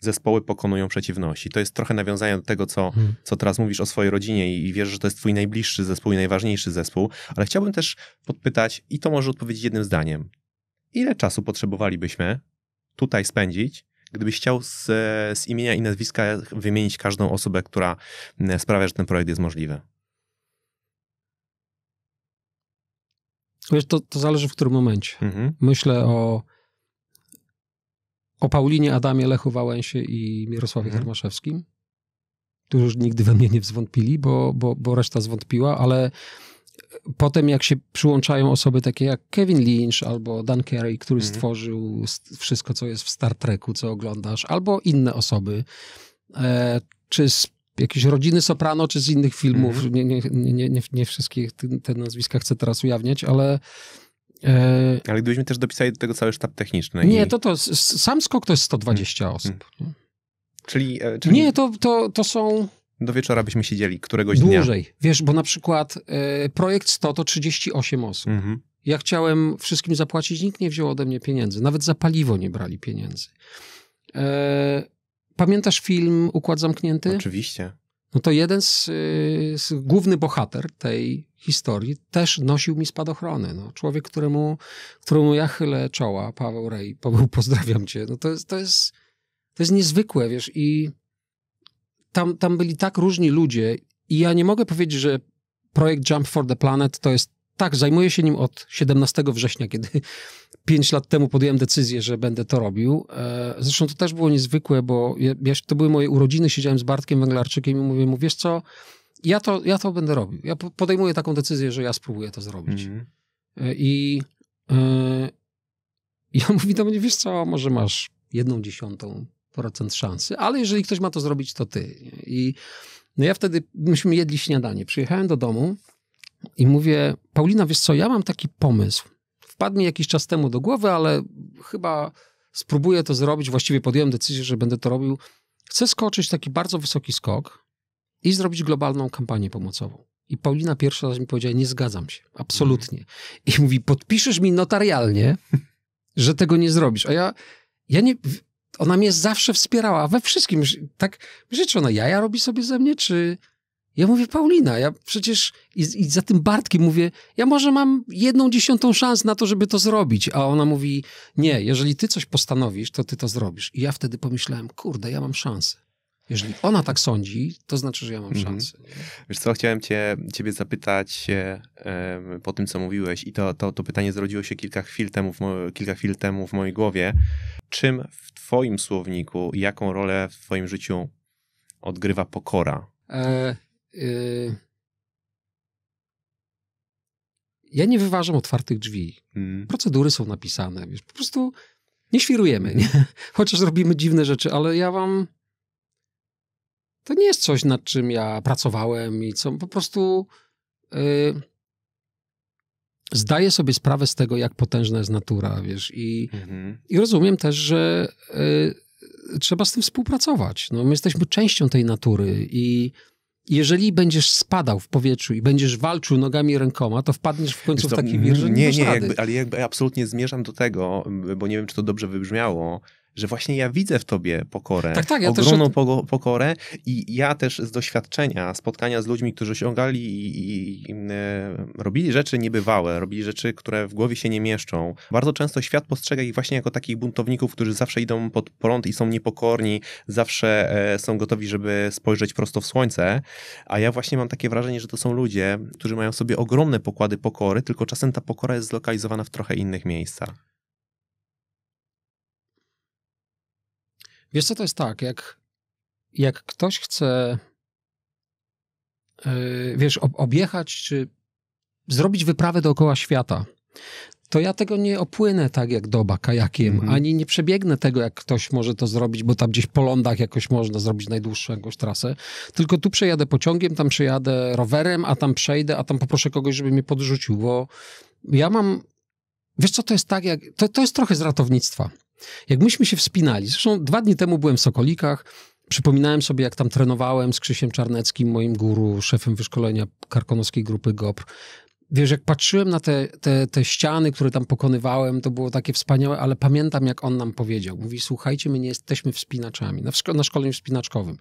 zespoły pokonują przeciwności. To jest trochę nawiązanie do tego, co, mhm. co teraz mówisz o swojej rodzinie i, i wiesz, że to jest twój najbliższy zespół i najważniejszy zespół, ale chciałbym też podpytać i to może odpowiedzieć jednym zdaniem ile czasu potrzebowalibyśmy tutaj spędzić, gdybyś chciał z, z imienia i nazwiska wymienić każdą osobę, która sprawia, że ten projekt jest możliwy? Wiesz, to, to zależy w którym momencie. Mhm. Myślę o, o Paulinie, Adamie, Lechu Wałęsie i Mirosławie mhm. Hermaszewskim, którzy nigdy we mnie nie wzwątpili, bo, bo, bo reszta zwątpiła, ale potem jak się przyłączają osoby takie jak Kevin Lynch albo Dan Carey, który mhm. stworzył wszystko, co jest w Star Treku, co oglądasz, albo inne osoby, e, czy z jakiejś rodziny Soprano, czy z innych filmów, mhm. nie, nie, nie, nie, nie wszystkich te, te nazwiska chcę teraz ujawniać, ale... E, ale gdybyśmy też dopisali do tego cały sztab techniczny. Nie, i... to, to sam skok to jest 120 mhm. osób. Mhm. Czyli, e, czyli... Nie, to, to, to są do wieczora byśmy siedzieli któregoś Dłużej. dnia. Dłużej. Wiesz, bo na przykład e, projekt 100 to 38 osób. Mhm. Ja chciałem wszystkim zapłacić, nikt nie wziął ode mnie pieniędzy. Nawet za paliwo nie brali pieniędzy. E, pamiętasz film Układ Zamknięty? Oczywiście. No to jeden z, e, z, główny bohater tej historii też nosił mi spadochrony. No, człowiek, któremu, któremu ja chylę czoła, Paweł Rej, Paweł, pozdrawiam cię. No to, to, jest, to jest niezwykłe, wiesz, i tam, tam byli tak różni ludzie i ja nie mogę powiedzieć, że projekt Jump for the Planet to jest tak, zajmuję się nim od 17 września, kiedy 5 lat temu podjąłem decyzję, że będę to robił. E, zresztą to też było niezwykłe, bo ja, to były moje urodziny, siedziałem z Bartkiem Węglarczykiem i mówię mu, wiesz co, ja to, ja to będę robił. Ja podejmuję taką decyzję, że ja spróbuję to zrobić. Mm -hmm. I yy, ja mówi do mnie, wiesz co, może masz jedną dziesiątą procent szansy, ale jeżeli ktoś ma to zrobić, to ty. I no ja wtedy, myśmy jedli śniadanie, przyjechałem do domu i mówię, Paulina, wiesz co, ja mam taki pomysł. Wpadł mi jakiś czas temu do głowy, ale chyba spróbuję to zrobić, właściwie podjąłem decyzję, że będę to robił. Chcę skoczyć taki bardzo wysoki skok i zrobić globalną kampanię pomocową. I Paulina pierwsza raz mi powiedziała, nie zgadzam się, absolutnie. I mówi, podpiszesz mi notarialnie, że tego nie zrobisz. A ja, ja nie, ona mnie zawsze wspierała we wszystkim. Tak, czy ona jaja robi sobie ze mnie, czy... Ja mówię, Paulina, ja przecież i, i, za tym Bartkiem mówię, ja może mam jedną dziesiątą szans na to, żeby to zrobić. A ona mówi, nie, jeżeli ty coś postanowisz, to ty to zrobisz. I ja wtedy pomyślałem, kurde, ja mam szansę. Jeżeli ona tak sądzi, to znaczy, że ja mam mhm. szansę. Wiesz co, chciałem cię, ciebie zapytać e, po tym, co mówiłeś i to, to, to pytanie zrodziło się kilka chwil, temu w kilka chwil temu w mojej głowie. Czym w twoim słowniku, jaką rolę w twoim życiu odgrywa pokora? E, y, Ja nie wyważam otwartych drzwi. Mm. Procedury są napisane, wiesz, po prostu nie świrujemy, nie? chociaż robimy dziwne rzeczy, ale ja wam to nie jest coś, nad czym ja pracowałem i co po prostu yy, zdaję sobie sprawę z tego, jak potężna jest natura, wiesz, i, mhm. i rozumiem też, że yy, trzeba z tym współpracować. No, my jesteśmy częścią tej natury i jeżeli będziesz spadał w powietrzu i będziesz walczył nogami i rękoma, to wpadniesz w końcu to, w taki wir, że nie Nie, nie, jakby, ale jakby absolutnie zmierzam do tego, bo nie wiem, czy to dobrze wybrzmiało, że właśnie ja widzę w tobie pokorę, tak, tak, ja ogromną też... po, pokorę i ja też z doświadczenia spotkania z ludźmi, którzy osiągali i, i, i e, robili rzeczy niebywałe, robili rzeczy, które w głowie się nie mieszczą. Bardzo często świat postrzega ich właśnie jako takich buntowników, którzy zawsze idą pod prąd i są niepokorni, zawsze e, są gotowi, żeby spojrzeć prosto w słońce, a ja właśnie mam takie wrażenie, że to są ludzie, którzy mają sobie ogromne pokłady pokory, tylko czasem ta pokora jest zlokalizowana w trochę innych miejscach. Wiesz co, to jest tak, jak, jak ktoś chce, yy, wiesz, ob objechać czy zrobić wyprawę dookoła świata, to ja tego nie opłynę tak jak doba kajakiem, mhm. ani nie przebiegnę tego, jak ktoś może to zrobić, bo tam gdzieś po lądach jakoś można zrobić najdłuższą jakąś trasę. Tylko tu przejadę pociągiem, tam przejadę rowerem, a tam przejdę, a tam poproszę kogoś, żeby mnie podrzucił, bo ja mam... Wiesz co, to jest tak jak... To, to jest trochę z ratownictwa. Jak myśmy się wspinali, zresztą dwa dni temu byłem w Sokolikach, przypominałem sobie, jak tam trenowałem z Krzysiem Czarneckim, moim guru, szefem wyszkolenia karkonoskiej grupy GOPR wiesz, jak patrzyłem na te, te, te ściany, które tam pokonywałem, to było takie wspaniałe, ale pamiętam, jak on nam powiedział. Mówi, słuchajcie, my nie jesteśmy wspinaczami. Na, szko- na szkoleniu wspinaczkowym.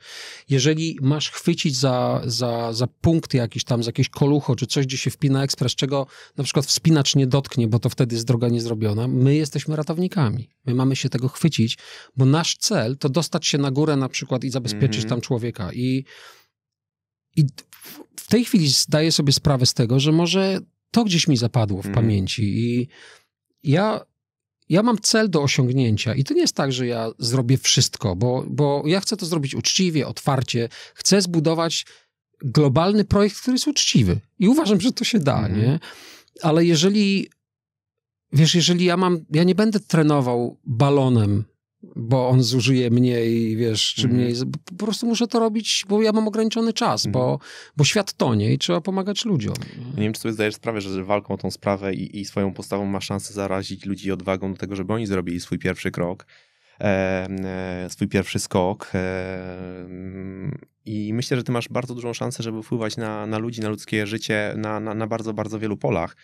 Jeżeli masz chwycić za, za, za punkty jakieś tam, za jakieś kolucho, czy coś, gdzie się wpina ekspres, czego na przykład wspinacz nie dotknie, bo to wtedy jest droga niezrobiona, my jesteśmy ratownikami. My mamy się tego chwycić, bo nasz cel to dostać się na górę na przykład i zabezpieczyć mm-hmm. tam człowieka. I i tej chwili zdaję sobie sprawę z tego, że może to gdzieś mi zapadło w mm. pamięci i ja, ja mam cel do osiągnięcia i to nie jest tak, że ja zrobię wszystko, bo, bo ja chcę to zrobić uczciwie, otwarcie, chcę zbudować globalny projekt, który jest uczciwy i uważam, że to się da, mm. nie? Ale jeżeli, wiesz, jeżeli ja mam, ja nie będę trenował balonem bo on zużyje mniej, wiesz, czy mm. mniej. Po prostu muszę to robić, bo ja mam ograniczony czas, mm. bo, mhm. bo świat tonie i trzeba pomagać ludziom. Nie wiem, czy sobie zdajesz sprawę, że walką o tą sprawę i, i swoją postawą ma szansę zarazić ludzi odwagą do tego, żeby oni zrobili swój pierwszy krok E, e, swój pierwszy skok. E, I myślę, że ty masz bardzo dużą szansę, żeby wpływać na, na ludzi, na ludzkie życie, na, na, na bardzo, bardzo wielu polach.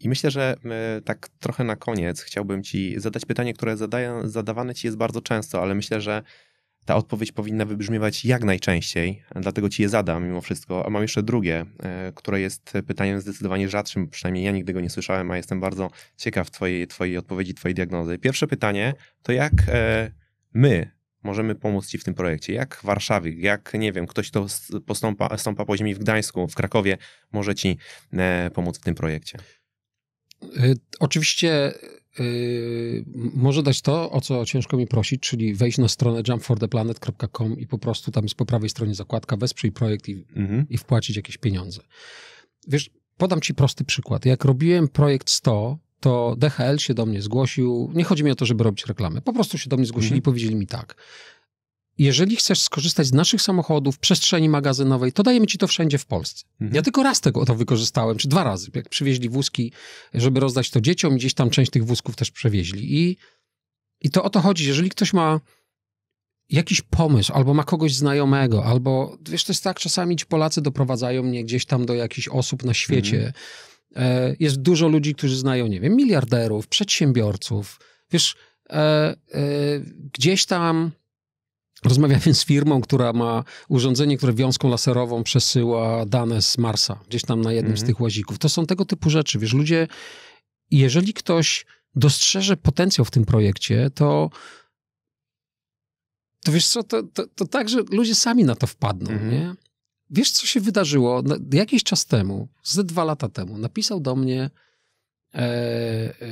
I myślę, że tak trochę na koniec chciałbym ci zadać pytanie, które zadaję, zadawane ci jest bardzo często, ale myślę, że ta odpowiedź powinna wybrzmiewać jak najczęściej, dlatego ci je zadam mimo wszystko. A mam jeszcze drugie, e, które jest pytaniem zdecydowanie rzadszym, przynajmniej ja nigdy go nie słyszałem, a jestem bardzo ciekaw twojej, twojej odpowiedzi, twojej diagnozy. Pierwsze pytanie to jak e, my możemy pomóc ci w tym projekcie? Jak Warszawie, jak nie wiem, ktoś kto postąpa, stąpa po ziemi w Gdańsku, w Krakowie może ci e, pomóc w tym projekcie? Oczywiście Yy, może dać to, o co ciężko mi prosić, czyli wejść na stronę jumpfortheplanet.com i po prostu tam jest po prawej stronie zakładka wesprzyj projekt i, mhm. i wpłacić jakieś pieniądze. Wiesz, podam ci prosty przykład. Jak robiłem projekt 100, to DHL się do mnie zgłosił. Nie chodzi mi o to, żeby robić reklamy. Po prostu się do mnie zgłosili i mhm. powiedzieli mi tak jeżeli chcesz skorzystać z naszych samochodów, przestrzeni magazynowej, to dajemy ci to wszędzie w Polsce. Mhm. Ja tylko raz tego to wykorzystałem, czy dwa razy, jak przywieźli wózki, żeby rozdać to dzieciom, gdzieś tam część tych wózków też przewieźli. I, i to o to chodzi, jeżeli ktoś ma jakiś pomysł, albo ma kogoś znajomego, albo wiesz, to jest tak, czasami ci Polacy doprowadzają mnie gdzieś tam do jakichś osób na świecie. Mhm. E, jest dużo ludzi, którzy znają, nie wiem, miliarderów, przedsiębiorców. Wiesz, e, e, gdzieś tam Rozmawiałem z firmą, która ma urządzenie, które wiązką laserową przesyła dane z Marsa, gdzieś tam na jednym z mhm. tych łazików. To są tego typu rzeczy. Wiesz, ludzie, jeżeli ktoś dostrzeże potencjał w tym projekcie, to to wiesz co, to, to, to tak, że ludzie sami na to wpadną, mhm. nie? Wiesz, co się wydarzyło? Jakiś czas temu, ze dwa lata temu, napisał do mnie e, e,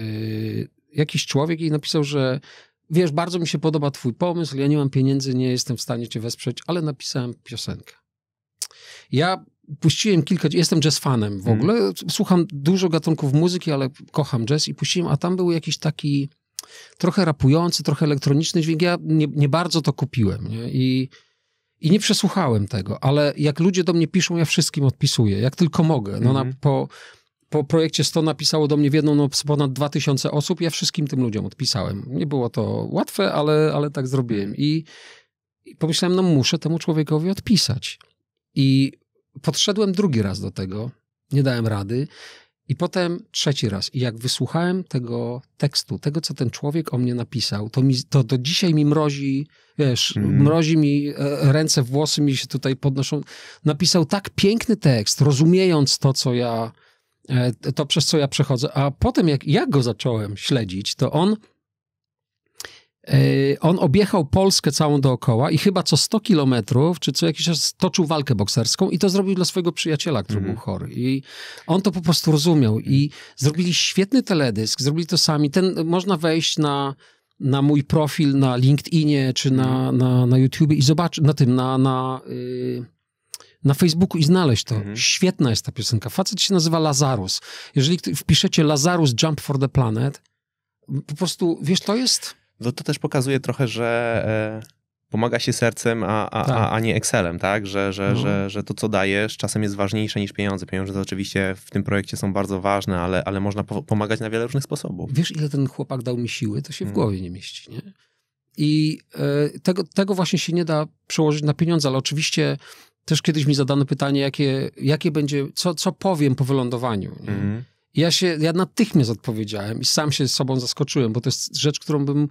jakiś człowiek i napisał, że wiesz, bardzo mi się podoba twój pomysł, ja nie mam pieniędzy, nie jestem w stanie cię wesprzeć, ale napisałem piosenkę. Ja puściłem kilka, jestem jazz fanem w mhm. ogóle, mm. słucham dużo gatunków muzyki, ale kocham jazz i puściłem, a tam był jakiś taki trochę rapujący, trochę elektroniczny dźwięk, ja nie, nie bardzo to kupiłem nie? I, i nie przesłuchałem tego, ale jak ludzie do mnie piszą, ja wszystkim odpisuję, jak tylko mogę. No mm. na, mhm. po po projekcie 100 napisało do mnie w jedną noc ponad 2000 osób. Ja wszystkim tym ludziom odpisałem. Nie było to łatwe, ale, ale tak zrobiłem. I, I pomyślałem, no muszę temu człowiekowi odpisać. I podszedłem drugi raz do tego, nie dałem rady. I potem trzeci raz. I jak wysłuchałem tego tekstu, tego, co ten człowiek o mnie napisał, to, mi, to do dzisiaj mi mrozi, wiesz, mm. mrozi mi e, ręce, włosy mi się tutaj podnoszą. Napisał tak piękny tekst, rozumiejąc to, co ja E, to przez co ja przechodzę. A potem, jak ja go zacząłem śledzić, to on. E, on objechał Polskę całą dookoła i chyba co 100 kilometrów, czy co jakiś czas toczył walkę bokserską i to zrobił dla swojego przyjaciela, który mm był chory. I on to po prostu rozumiał. I mhm. zrobili świetny teledysk, zrobili to sami. Ten, można wejść na, na mój profil na LinkedInie, czy na, mhm. na, na YouTubie i zobaczyć, na tym, na... na yy na Facebooku i znaleźć to. Mhm. Świetna jest ta piosenka. Facet się nazywa Lazarus. Jeżeli wpiszecie Lazarus Jump for the Planet, po prostu, wiesz, to jest... No to też pokazuje trochę, że e, pomaga się sercem, a, a, tak. a, a, nie Excelem, tak? Że, że, no. że, że to, co dajesz, czasem jest ważniejsze niż pieniądze. Pieniądze to oczywiście w tym projekcie są bardzo ważne, ale, ale można po pomagać na wiele różnych sposobów. Wiesz, ile ten chłopak dał mi siły, to się w mm. głowie nie mieści, nie? I e, tego, tego właśnie się nie da przełożyć na pieniądze, ale oczywiście też kiedyś mi zadano pytanie, jakie, jakie będzie, co, co powiem po wylądowaniu. Mm. Ja się, ja natychmiast odpowiedziałem i sam się z sobą zaskoczyłem, bo to jest rzecz, którą bym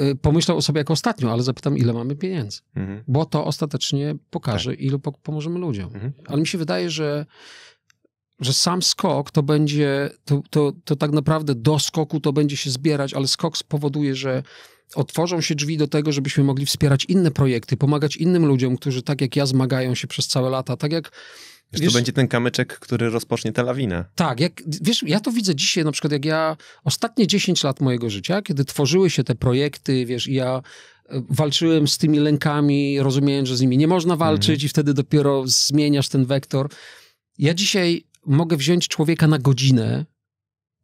y, pomyślał o sobie jako ostatnią, ale zapytam, ile mamy pieniędzy. Mm. Bo to ostatecznie pokaże, tak. ilu po, pomożemy ludziom. Mm. Ale mi się wydaje, że że sam skok to będzie, to, to, to tak naprawdę do skoku to będzie się zbierać, ale skok spowoduje, że otworzą się drzwi do tego, żebyśmy mogli wspierać inne projekty, pomagać innym ludziom, którzy tak jak ja zmagają się przez całe lata, tak jak Wiesz, wiesz, to będzie ten kamyczek, który rozpocznie tę lawinę. Tak, jak, wiesz, ja to widzę dzisiaj, na przykład jak ja, ostatnie 10 lat mojego życia, kiedy tworzyły się te projekty, wiesz, i ja e, walczyłem z tymi lękami, rozumiałem, że z nimi nie można mhm. walczyć mhm. i wtedy dopiero zmieniasz ten wektor. Ja dzisiaj mogę wziąć człowieka na godzinę,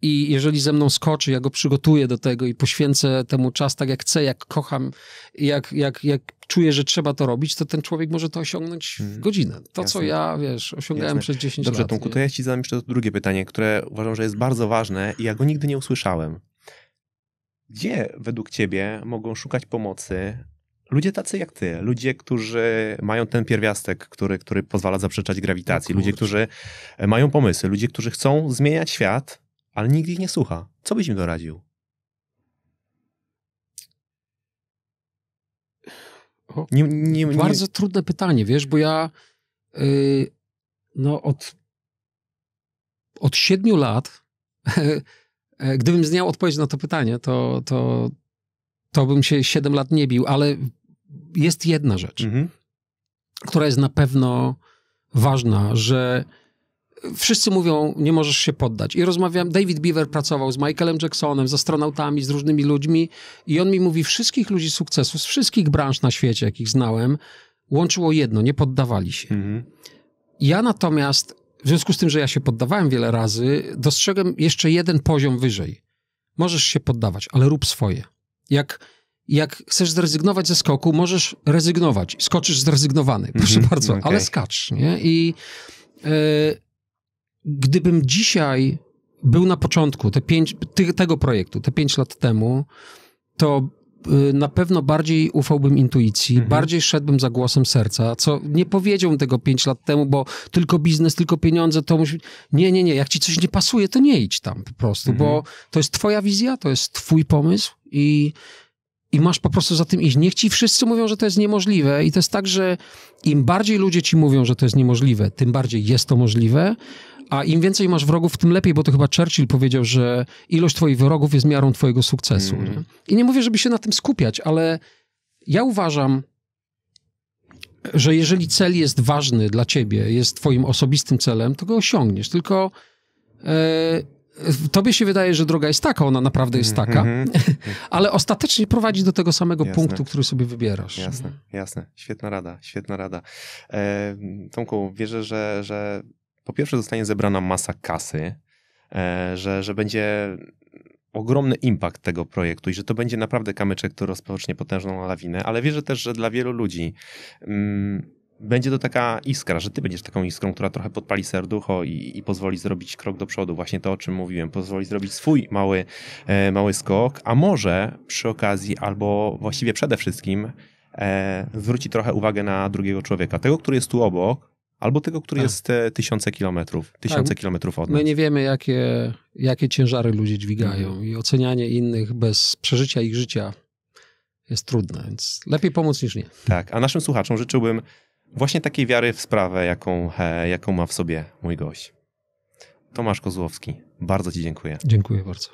i jeżeli ze mną skoczy, ja go przygotuję do tego i poświęcę temu czas tak jak chcę, jak kocham, jak, jak, jak czuję, że trzeba to robić, to ten człowiek może to osiągnąć w mhm. godzinę. To, Jasne. co ja, wiesz, osiągałem Jasne. przez 10 Dobrze, lat. Dobrze, Tomku, to ja ci zadam jeszcze drugie pytanie, które uważam, że jest bardzo ważne i ja go nigdy nie usłyszałem. Gdzie według ciebie mogą szukać pomocy ludzie tacy jak ty, ludzie, którzy mają ten pierwiastek, który, który pozwala zaprzeczać grawitacji, ludzie, którzy mają pomysły, ludzie, którzy chcą zmieniać świat, ale nikt ich nie słucha. Co byś im doradził? Nie, nie, nie. Bardzo trudne pytanie, wiesz, bo ja yy, no od, od siedmiu lat, e, gdybym znał odpowiedź na to pytanie, to, to, to bym się siedem lat nie bił, ale jest jedna rzecz, mhm. która jest na pewno ważna, że wszyscy mówią, nie możesz się poddać. I rozmawiam, David Beaver pracował z Michaelem Jacksonem, z astronautami, z różnymi ludźmi i on mi mówi, wszystkich ludzi sukcesu, z wszystkich branż na świecie, jakich znałem, łączyło jedno, nie poddawali się. Mhm. Ja natomiast, w związku z tym, że ja się poddawałem wiele razy, dostrzegłem jeszcze jeden poziom wyżej. Możesz się poddawać, ale rób swoje. Jak jak chcesz zrezygnować ze skoku, możesz rezygnować. Skoczysz zrezygnowany, proszę mhm. bardzo, okay. ale skacz. Nie? I, yy, gdybym dzisiaj był na początku te pięć, ty, tego projektu, te pięć lat temu, to y, na pewno bardziej ufałbym intuicji, mhm. bardziej szedłbym za głosem serca, co nie powiedziałbym tego pięć lat temu, bo tylko biznes, tylko pieniądze, to musi... Nie, nie, nie, jak ci coś nie pasuje, to nie idź tam po prostu, mhm. bo to jest twoja wizja, to jest twój pomysł i, i masz po prostu za tym iść. Niech ci wszyscy mówią, że to jest niemożliwe i to jest tak, że im bardziej ludzie ci mówią, że to jest niemożliwe, tym bardziej jest to możliwe, a im więcej masz wrogów, tym lepiej, bo to chyba Churchill powiedział, że ilość twoich wrogów jest miarą twojego sukcesu. Mm. Nie? I nie mówię, żeby się na tym skupiać, ale ja uważam, że jeżeli cel jest ważny dla ciebie, jest twoim osobistym celem, to go osiągniesz. Tylko e, tobie się wydaje, że droga jest taka, ona naprawdę jest taka, mm -hmm. ale ostatecznie prowadzi do tego samego jasne. punktu, który sobie wybierasz. Jasne, jasne. Świetna rada, świetna rada. E, Tomku, wierzę, że, że po pierwsze zostanie zebrana masa kasy, e, że, że będzie ogromny impact tego projektu i że to będzie naprawdę kamyczek, który rozpocznie potężną lawinę, ale wierzę też, że dla wielu ludzi mm, będzie to taka iskra, że ty będziesz taką iskrą, która trochę podpali serducho i, i, pozwoli zrobić krok do przodu, właśnie to o czym mówiłem, pozwoli zrobić swój mały, e, mały skok, a może przy okazji albo właściwie przede wszystkim e, zwróci trochę uwagę na drugiego człowieka, tego, który jest tu obok, albo tego, który tak. jest tysiące kilometrów, tysiące tak. kilometrów od nas. My nie wiemy, jakie, jakie ciężary ludzie dźwigają mhm. i ocenianie innych bez przeżycia ich życia jest trudne, więc lepiej pomóc niż nie. Tak, a naszym słuchaczom życzyłbym właśnie takiej wiary w sprawę, jaką, he, jaką ma w sobie mój gość. Tomasz Kozłowski, bardzo Ci dziękuję. Dziękuję bardzo.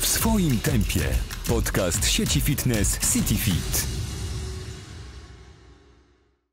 W swoim tempie. Podcast sieci fitness CityFit.